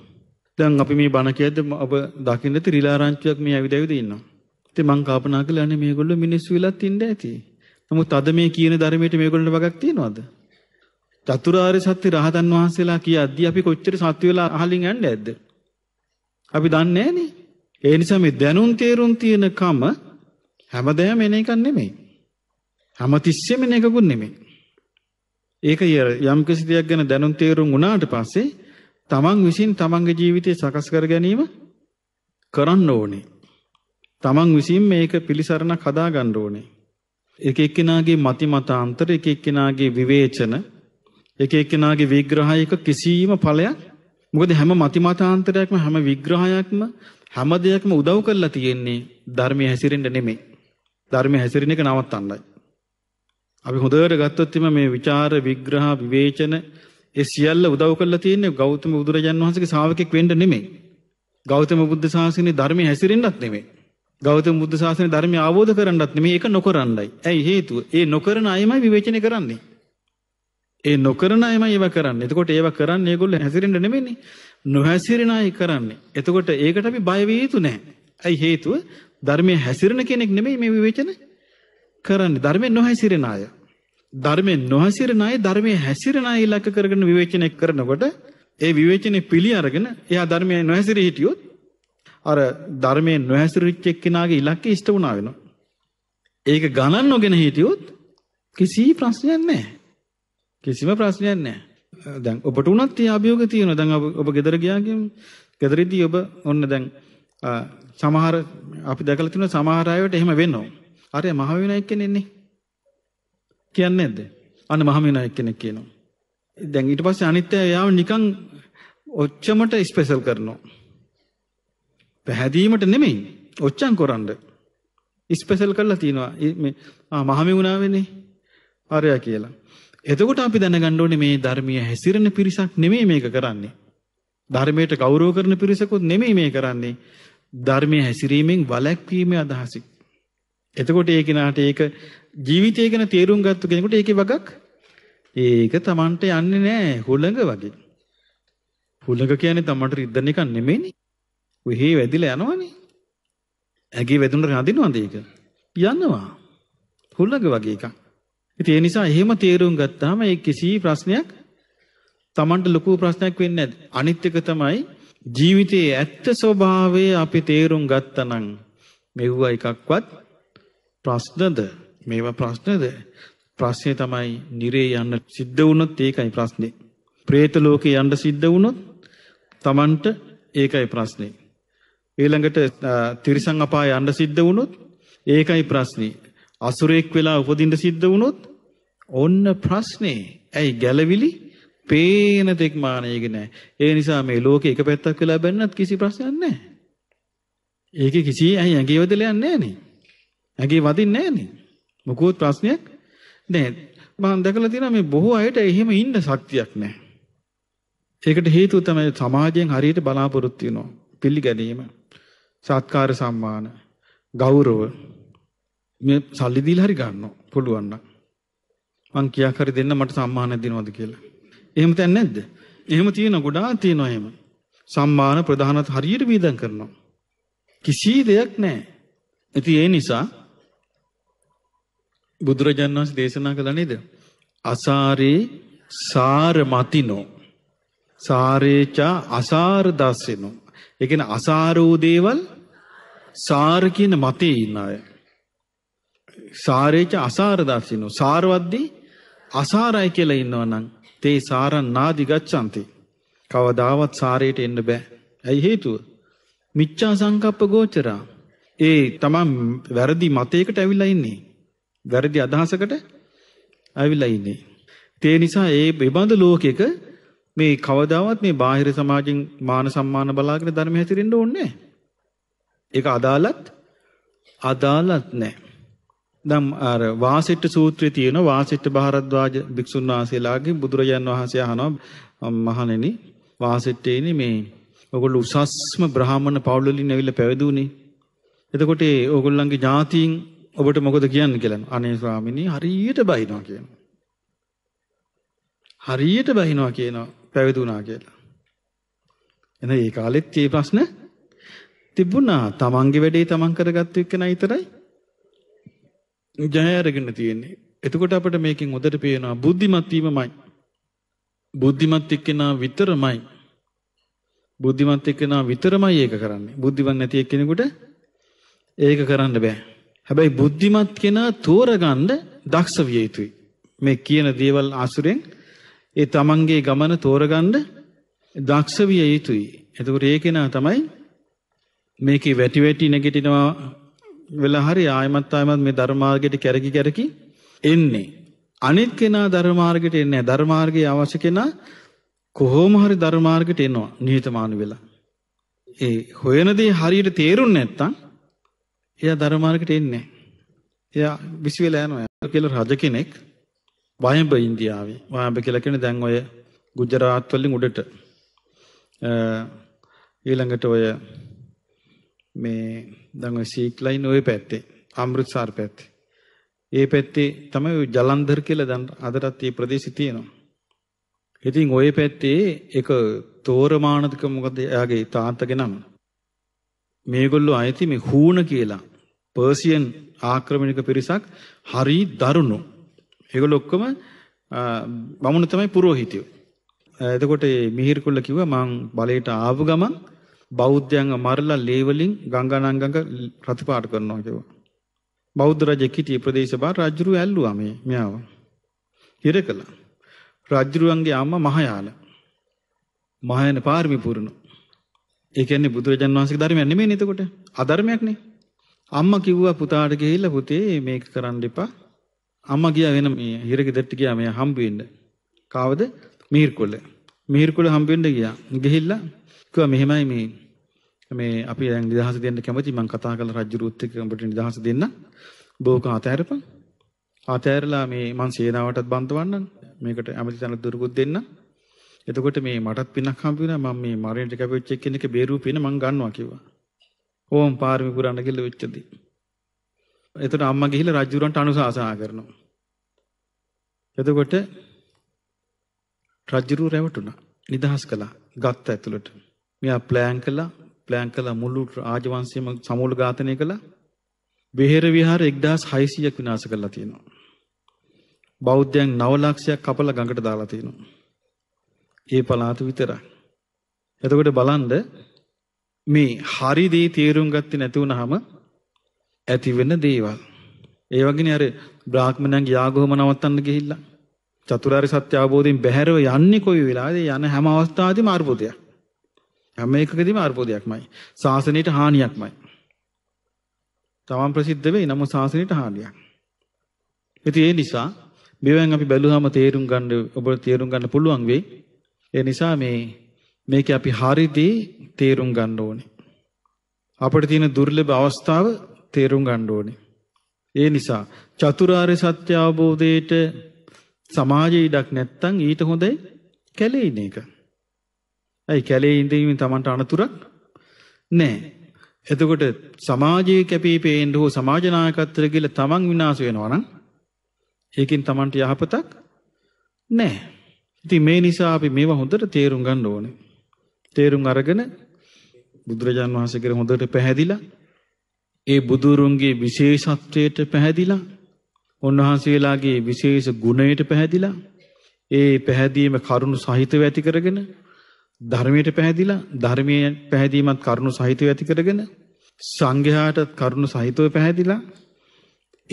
දැන් අපි මේ බණ කියද්ද ඔබ දකින්න ති රිලාරංචුවක් මේ ඇවිද ඇවිද ඉන්නවා. ඉතින් මං කල්පනා කළා නේ මේගොල්ලෝ මිනිස්සු වෙලත් ඉන්න ඇති. නමුත් අද මේ කියන ධර්මයට මේගොල්ලන්ට වගක් තියනවද? චතුරාර්ය සත්‍ය රහතන් වහන්සේලා කියද්දී අපි කොච්චර සත්‍ය වෙලා අහලින් යන්නේ නැද්ද? අපි දන්නේ නෑනේ. ඒ නිසා මේ දැනුම් තේරුම් තියෙන කම හැමදේම එන එකක් නෙමෙයි. හැමතිස්සෙම එන එකකුත් නෙමෙයි. ඒක යම් කිසි දෙයක් ගැන දැනුම් තේරුම් වුණාට පස්සේ තමන් විසින් තමන්ගේ ජීවිතය සකස් කර ගැනීම කරන්න ඕනේ. තමන් විසින් මේක පිළිසරණක් හදා ගන්න ඕනේ. එක එක්කෙනාගේ මති මතාන්තර, එක එක්කෙනාගේ විවේචන, එක එක්කෙනාගේ විග්‍රහයක කිසියම් ඵලයක් මොකද හැම මති මතාන්තරයක්ම හැම විග්‍රහයක්ම හැම දෙයක්ම උදව් කරලා තියෙන්නේ ධර්මයේ හැසිරෙන්න නෙමෙයි. ධර්මයේ හැසිරෙන එක නවත්තන්නයි. අපි හොඳට ගත්තොත් මේ විචාර විග්‍රහ විවේචන ඒ සියල්ල උදව් කරලා තියෙන්නේ ගෞතම බුදුරජාන් වහන්සේගේ ශ්‍රාවකෙක් වෙන්න නෙමෙයි. ගෞතම බුද්ධ ශාසනයේ ධර්මයේ හැසිරෙන්නත් නෙමෙයි. ගෞතම බුද්ධ ශාසනයේ ධර්මය අවබෝධ කරගන්නත් නෙමෙයි ඒක නොකරන්නයි. ඇයි හේතුව? ඒ නොකරන අයමයි විවේචනය කරන්නේ. ඒ නොකරන අයමයි ඒව කරන්නේ. එතකොට ඒව කරන්නේ ඒගොල්ලෝ හැසිරෙන්න නෙමෙයිනේ. නොහැසිරෙන අය කරන්නේ. එතකොට ඒකට අපි බය වෙ යුතු නැහැ. ඇයි හේතුව? ධර්මයේ හැසිරෙන කෙනෙක් නෙමෙයි මේ විවේචන කරන්නේ. ධර්මයේ නොහැසිරෙන අය. ධර්මයෙන් නොහැසිරෙන අය ධර්මයේ හැසිරෙන අය ඉලක්ක කරගෙන විවේචනය කරනකොට ඒ විවේචනේ පිළි අරගෙන එයා ධර්මයේ නොහැසිරී හිටියොත් අර ධර්මයේ නොහැසිරිච්ච එක්කෙනාගේ ඉලක්කය ඉෂ්ට වුණා වෙනවා. ඒක ගණන් නොගෙන හිටියොත් කිසි ප්‍රශ්නයක් නැහැ. කිසිම ප්‍රශ්නයක් නැහැ. දැන් ඔබට උනත් මේ අභියෝග තියෙනවා. දැන් ඔබ ගෙදර ගියාගම ගෙදරදී ඔබ ඔන්න දැන් සමහර අපි දැකලා තියෙනවා සමහර අයට එහෙම වෙනවා. අර මහ වෙන එක්කනේ ඉන්නේ. කියන්නේ නැද්ද? අන්න මහමෙනායක කෙනෙක් කියනවා. දැන් ඊට පස්සේ අනිත් අය යාම නිකන් ඔච්චමට ස්පෙෂල් කරනවා. පැහැදීමට නෙමෙයි. ඔච්චම් කරන්න. ස්පෙෂල් කරලා තිනවා මේ මහමෙුණාවේනේ. අරයා කියලා. එතකොට අපි දැනගන්න ඕනේ මේ ධර්මීය හැසිරෙන පිරිසක් නෙමෙයි මේක කරන්නේ. ධර්මයට ගෞරව කරන පිරිසකුත් නෙමෙයි මේ කරන්නේ. ධර්මයේ හැසිරීමෙන් වළැක්වීමේ අදහසින්. එතකොට ඒ කෙනාට ඒක ජීවිතය ගැන තේරුම් ගත්ත කෙනෙකුට ඒකේ වගක් ඒක Tamanට යන්නේ නැහැ හුළඟ වගේ. හුළඟ කියන්නේ Tamanට රිද්දන එකක් නෙමෙයිනේ. වෙහි වැදිලා යනවනේ. ඇගේ වැදුනට නදිනවද ඒක? යනවා. හුළඟ වගේ එකක්. ඉතින් ඒ නිසා එහෙම තේරුම් ගත්තාම ඒ කිසි ප්‍රශ්නයක් Tamanට ලොකු ප්‍රශ්නයක් වෙන්නේ නැහැ. අනිත් එක තමයි ජීවිතයේ ඇත්ත ස්වභාවය අපි තේරුම් ගත්තනම් මෙවුව එකක්වත් ප්‍රශ්නද මේවා ප්‍රශ්නද? ප්‍රශ්නේ තමයි නිරේ යන්න සිද්ධ වුණොත් ඒකයි ප්‍රශ්නේ. പ്രേත ලෝකේ යන්න සිද්ධ වුණොත් Tamanට ඒකයි ප්‍රශ්නේ. ඊළඟට තිරිසන් අපාය යන්න සිද්ධ වුණොත් ඒකයි ප්‍රශ්නේ. අසුරෙක් වෙලා උපදින්න සිද්ධ වුණොත් ඔන්න ප්‍රශ්නේ. ඇයි ගැළවිලි පේන තෙක් මානෙක නෑ. ඒ නිසා මේ ලෝකේ එක පැත්තක් වෙලා බැන්නත් කිසි ප්‍රශ්නයක් නෑ. ඒකේ කිසි ඇයි ඇඟේ වදලයක් නෑනේ. ඇඟේ වදින්නේ නෑනේ. මොකුත් ප්‍රශ්නයක් නැහැ. මම දැකලා තියෙනවා මේ බොහෝ අයට එහෙම ඉන්න ශක්තියක් නැහැ. ඒකට හේතුව තමයි සමාජයෙන් හරියට බලාපොරොත්තු වෙනවා. පිළිගැනීම, සත්කාර සම්මාන, ගෞරව මේ සල්ලි දීලා හරි ගන්නවා පුළුවන් නම්. මං කියා කර දෙන්න මට සම්මානයක් දෙනවද කියලා. එහෙම තැන් නැද්ද? එහෙම තියෙන ගොඩාක් තියෙනවා එහෙම. සම්මාන ප්‍රධානත් හරියට වීදම් කරනවා. කිසි දෙයක් නැහැ. ඉතින් ඒ නිසා බුදුරජාණන් වහන්සේ දේශනා කළා නේද? අසාරේ සාර මතිනෝ සාරේචා අසාර දස්සෙනෝ. ඒ කියන්නේ අසාරෝ දේවල් සාර කියන මතේ ඉන්න අය. සාරේච අසාර දස්සෙනෝ. සාරවත්දී අසාරයි කියලා ඉන්නවනම් තේ සාරං නාදි ගච්ඡanti. කවදාවත් සාරයට එන්න බෑ. ඇයි හේතුව? මිච්ඡා සංකප්ප ගෝචරා. ඒ තමන් වැරදි මතයකට ඇවිල්ලා ඉන්නේ. වැරදි අදහසකට ඇවිල්ලා ඉන්නේ. ඒ නිසා ඒ විබඳ ලෝකයක මේ කවදාවත් මේ බාහිර සමාජෙන් මාන සම්මාන බලාගෙන ධර්ම හැසිරෙන්න ඕනේ ඒක අදාළත් අදාළත් නැහැ. නම් අර වාසෙට්ට සූත්‍රයේ තියෙන වාසෙට්ට භාරද්වාජ භික්ෂුන් වහන්සේලාගේ බුදුරජාන් වහන්සේ අහනවා මහණෙනි වාසෙට්ටේනි මේ ඔයගොල්ලෝ උසස්ම බ්‍රාහමණ පවුල වලින් ඇවිල්ලා පැවිදුනේ. එතකොට ඒ ඕගොල්ලන්ගේ ඥාතීන් ඔබට මොකද කියන්න කියලන අනේ ස්වාමිනී හරියට බහිනවා කියන. හරියට බහිනවා කියන පැවිදුනා කියලා. එන ඒ කාලෙත් මේ ප්‍රශ්න තිබුණා. තමන්ගේ වැඩේ තමන් කරගත්ත එක්කන විතරයි ජය අරගෙන තියෙන්නේ. එතකොට අපිට මේකෙන් උදට පේනවා බුද්ධිමත් වීමමයි. බුද්ධිමත් එක්කෙනා විතරමයි. බුද්ධිමත් එක්කෙනා විතරමයි ඒක කරන්නේ. බුද්ධිමත් නැති එක්කෙනෙකුට ඒක කරන්න බෑ. හැබැයි බුද්ධිමත් කෙනා තෝරගන්න දක්ෂ විය යුතුයි. මේ කියන දේවල් අසුරෙන් ඒ තමන්ගේ ගමන තෝරගන්න දක්ෂ විය යුතුයි. එතකොට ඒ කෙනා තමයි මේකේ වැටි වැටි නැගිටිනවා වෙලා හරි ආයමත් ආයමත් මේ ධර්මාර්ගයට කැරකි කැරකි එන්නේ. අනිත් කෙනා ධර්මාර්ගයට එන්නේ නැහැ. ධර්මාර්ගයේ අවශ්‍ය කෙනා කොහොම හරි ධර්මාර්ගයට එනවා නිහතමානී වෙලා. ඒ හොයන දේ හරියට තේරුන්නේ නැත්නම් එයා ධර්මාර්ගයට එන්නේ එයා විසි වෙලා යනවා. කියලා රජ කෙනෙක් වයඹ ඉන්දියාවේ. වයඹ කියලා කියන්නේ දැන් ඔය ගුජරාත් වලින් උඩට ඊළඟට ඔය මේ දැන් ඔය සීක්ලයින් ওই පැත්තේ අමෘත්සාර පැත්තේ. ඒ පැත්තේ තමයි ජලන්ධර කියලා දැන් අදටත් මේ ප්‍රදේශය තියෙනවා. ඉතින් ওই පැත්තේ එක තෝරමානතික මොකද එයාගේ තාත්තගේ නම. මේගොල්ලෝ අයිති මේ හූන කියලා පර්සියන් ආක්‍රමණික පිරිසක් හරි දරුණු. ඒගොල්ලෝ ඔක්කොම බමුණු තමයි පූජිතයෝ. එතකොට මේ මිහිරකුල්ල කිව්වා මං බලයට ආව ගමන් බෞද්ධයන්ව මරලා ලේවලින් ගංගානංගඟ රතුපාට කරනවා කිව්වා. බෞද්ධ රජෙක් හිටියේ ප්‍රදේශ බාර රජුරු ඇල්ලුවා මේ මෙයාව. හිර කළා. රජුරුවන්ගේ අම්මා මහයාල. මහයන පාරමී පුරණ. ඒ කියන්නේ බුදුරජාන් වහන්සේගේ ධර්මයක් නෙමෙයි නේද එතකොට? අධර්මයක්නේ. අම්මා කිව්වා පුතාට ගිහිල්ලා පුතේ මේක කරන්න එපා. අම්මා ගියා වෙන මේ හිරගෙදරට ගියා මෙයා හම්බ වෙන්න. කාවද? මිහිර්කොළ. මිහිර්කොළ හම්බ වෙන්න ගියා. ගිහිල්ලා කිව්වා මෙහෙමයි මේ මේ අපි දැන් නිදහස දෙන්න කැමති මං කතා කරලා රජුරුත් එක්ක උඹට නිදහස දෙන්න. බෝක අතහැරපන්. අතහැරලා මේ මං සේනාවටත් බන්දවන්න මේකට ඇමති තන දුරකුත් දෙන්න. එතකොට මේ මටත් පිනක් හම්බ වෙනවා මම මේ මරණයට කැපෙච්ච එක්කෙනෙක් බේරුව පින මං ගන්නවා කිව්වා. ඕම් පාරමී පුරන්න කියලා වෙච්චදී. එතකොට අම්මා ගිහිල්ලා රජුරන්ට අනුශාසනා කරනවා. එතකොට රජුරු රැවටුණා. නිදහස් කළා. ගත්ත ඇතුළට. මෙයා ප්ලෑන් කළා. ප්ලෑන් කළා මුළු රාජවංශයම සමූල ඝාතනය කළා. බෙහෙර විහාර 1600ක් විනාශ කරලා තියෙනවා. බෞද්ධයන් 9 ලක්ෂයක් කපලා ගඟට දාලා තියෙනවා. ඒ පළාත විතරයි. එතකොට බලන්න මේ හරි දේ තේරුම් ගත්තේ නැති වුනහම ඇති වෙන දේවල්. ඒ වගේනේ අර බ්‍රාහ්මණයන්ගේ යාගෝම නවත්තන්න ගිහිල්ලා චතුරාර්ය සත්‍ය අවබෝධයෙන් බැහැරව යන්නේ කොයි වෙලාවේද යන හැම අවස්ථාවෙදීම අර්බුදයක්. හැම එකකදීම අර්බුදයක්මයි. ශාසනයට හානියක්මයි. තමන් ප්‍රසිද්ධ වෙයි නමුත් ශාසනයට හානියක්. ඉතින් ඒ නිසා මෙවෙන් අපි බැලුවාම තේරුම් ගන්න ඔබ තේරුම් ගන්න පුළුවන් වෙයි. ඒ නිසා මේ මේක අපි හරිදී තේරුම් ගන්න ඕනේ. අපිට තියෙන දුර්ලභ අවස්ථාව තේරුම් ගන්න ඕනේ. ඒ නිසා චතුරාර්ය සත්‍ය අවබෝධයට සමාජයේ ඉඩක් නැත්තම් ඊට හොඳයි කැලේ ඉන්න එක. ඇයි කැලේ ඉඳීමෙන් Tamanට අනතුරක් නැහැ. එතකොට සමාජයේ කැපී පෙනෙන්න හෝ සමාජ නායකත්වය කියලා Taman විනාශ වෙනවා නම් ඒකෙන් Tamanට යහපතක් නැහැ. ඉතින් මේ නිසා අපි මේවා හොඳට තේරුම් ගන්න ඕනේ. තේරුම් අරගෙන බුදුරජාන් වහන්සේ කෙරෙහි හොඳට පැහැදිලා ඒ බුදුරුන්ගේ විශේෂත්වයට පැහැදිලා උන්වහන්සේලාගේ විශේෂ ගුණයට පැහැදිලා ඒ පැහැදීම කරුණු සහිතව ඇති කරගෙන ධර්මයට පැහැදිලා ධර්මයේ පැහැදීමත් කරුණු සහිතව ඇති කරගෙන සංඝයාටත් කරුණු සහිතව පැහැදිලා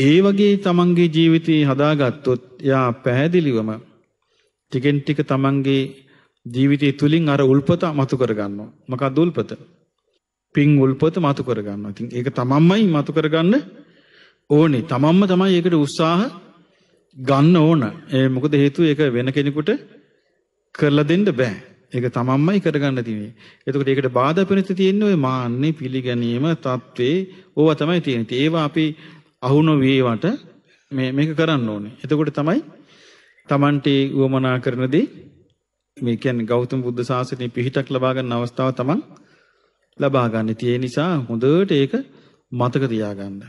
ඒ වගේ තමන්ගේ ජීවිතේ හදාගත්තොත් යා පැහැදිලිවම ටිකෙන් ටික තමන්ගේ ජීවිතය තුළින් අර උල්පත මතු කරගන්නවා. මොකක්ද උල්පත? පින් උල්පත මතු කරගන්නවා. ඉතින් ඒක තමන්මයි මතු කරගන්න ඕනේ. තමන්ම තමයි ඒකට උත්සාහ ගන්න ඕන. ඒ මොකද හේතුව ඒක වෙන කෙනෙකුට කරලා දෙන්න බෑ. ඒක තමන්මයි කරගන්න තියෙන්නේ. එතකොට ඒකට බාධා පිණිස තියෙන්නේ ওই මාන්නේ පිළිගැනීම தત્වේ ඕවා තමයි තියෙන්නේ. ඒවා අපි අහු නොවේවට මේ මේක කරන්න ඕනේ. එතකොට තමයි තමන්ට වමනා කරන දේ මේ කියන්නේ ගෞතම බුද්ධ ශාසනයේ පිහිටක් ලබා ගන්න අවස්ථාව තමන් ලබා ගන්න. ඒ නිසා හොඳට ඒක මතක තියාගන්න.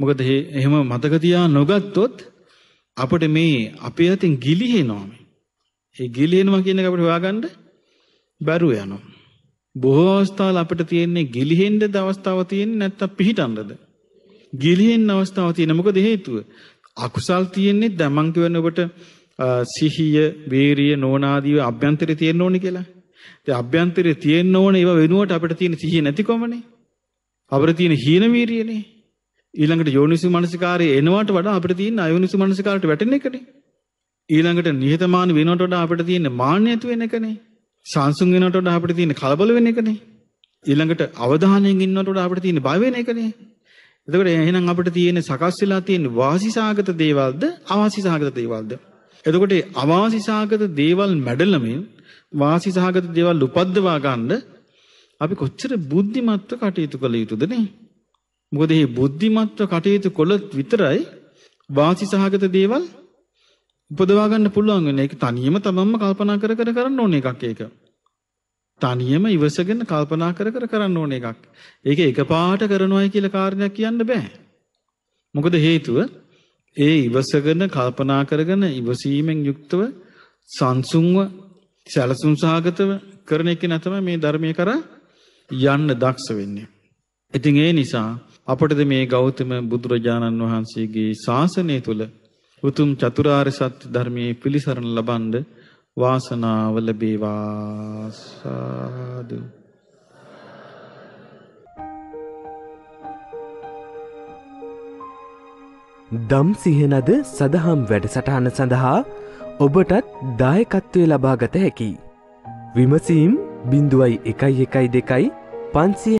මොකද එහෙම මතක තියා නොගත්තොත් අපිට මේ අපේ අතින් ගිලිහෙනවා මේ. ඒ ගිලිහෙනවා කියන එක අපිට හොයාගන්න බැරුව යනවා. බොහෝ අවස්ථාවල අපිට තියෙන්නේ ගිලිහෙන්නද අවස්ථාව තියෙන්නේ නැත්නම් පිහිටන්නද? ගිලිහෙන්න අවස්ථාව තියෙන මොකද හේතුව? අකුසල් තියෙන්නේ දැන් මං කියවන ඔබට සිහිය, වීරිය, නෝනාදීව අභ්‍යන්තරේ තියෙන්න ඕනේ කියලා. ඉතින් අභ්‍යන්තරේ තියෙන්න ඕනේ ඒව වෙනුවට අපිට තියෙන සිහිය නැතිකොමනේ. අපිට තියෙන හීන වීරියනේ. ඊළඟට යෝනිසු මනසිකාරය එනවට වඩා අපිට තියෙන අයෝනිසු මනසිකාරයට වැටෙන එකනේ. ඊළඟට නිහතමාන වෙනවට වඩා අපිට තියෙන මාන්නය ඇති වෙන එකනේ. සංසුන් වෙනවට වඩා අපිට තියෙන කලබල වෙන එකනේ. ඊළඟට අවධානයෙන් ඉන්නවට වඩා අපිට තියෙන බය වෙන එකනේ. එතකොට එහෙනම් අපිට තියෙන සකස් වෙලා තියෙන වාසිසාගත දේවල්ද අවාසිසාගත දේවල්ද එතකොට අවාසිසහගත දේවල් මැඩලමින් වාසිසහගත දේවල් උපද්දවා ගන්න අපි කොච්චර බුද්ධිමත්ව කටයුතු කළ යුතුද නේ? මොකද මේ බුද්ධිමත්ව කටයුතු කළොත් විතරයි වාසිසහගත දේවල් උපදවා ගන්න පුළුවන් වෙන එක තනියම තමන්ම කල්පනා කර කර කරන්න ඕන එකක් ඒක. තනියම ඉවසගෙන කල්පනා කර කර කරන්න ඕන එකක්. ඒක එකපාරට කරනවායි කියලා කාරණයක් කියන්න බෑ. මොකද හේතුව ඒ ඉවසගෙන කල්පනා කරගෙන ඉවසීමෙන් යුක්තව සංසුන්ව සැලසුම් සහගතව කරන එක නැතම මේ ධර්මය කරා යන්න දක්ෂ වෙන්නේ. ඉතින් ඒ නිසා අපටද මේ ගෞතම බුදුරජාණන් වහන්සේගේ ශාසනය තුළ උතුම් චතුරාර්ය සත්‍ය ධර්මයේ පිළිසරණ ලබන්ඩ වාසනාව ලැබේවා සාදු දම් සිහනද සඳහම් වැඩසටහන සඳහා ඔබටත් දායකත්වය ලබාගත හැකි. විමසීම් බිඳුවයි එකයි එකයි දෙකයි පන්සිය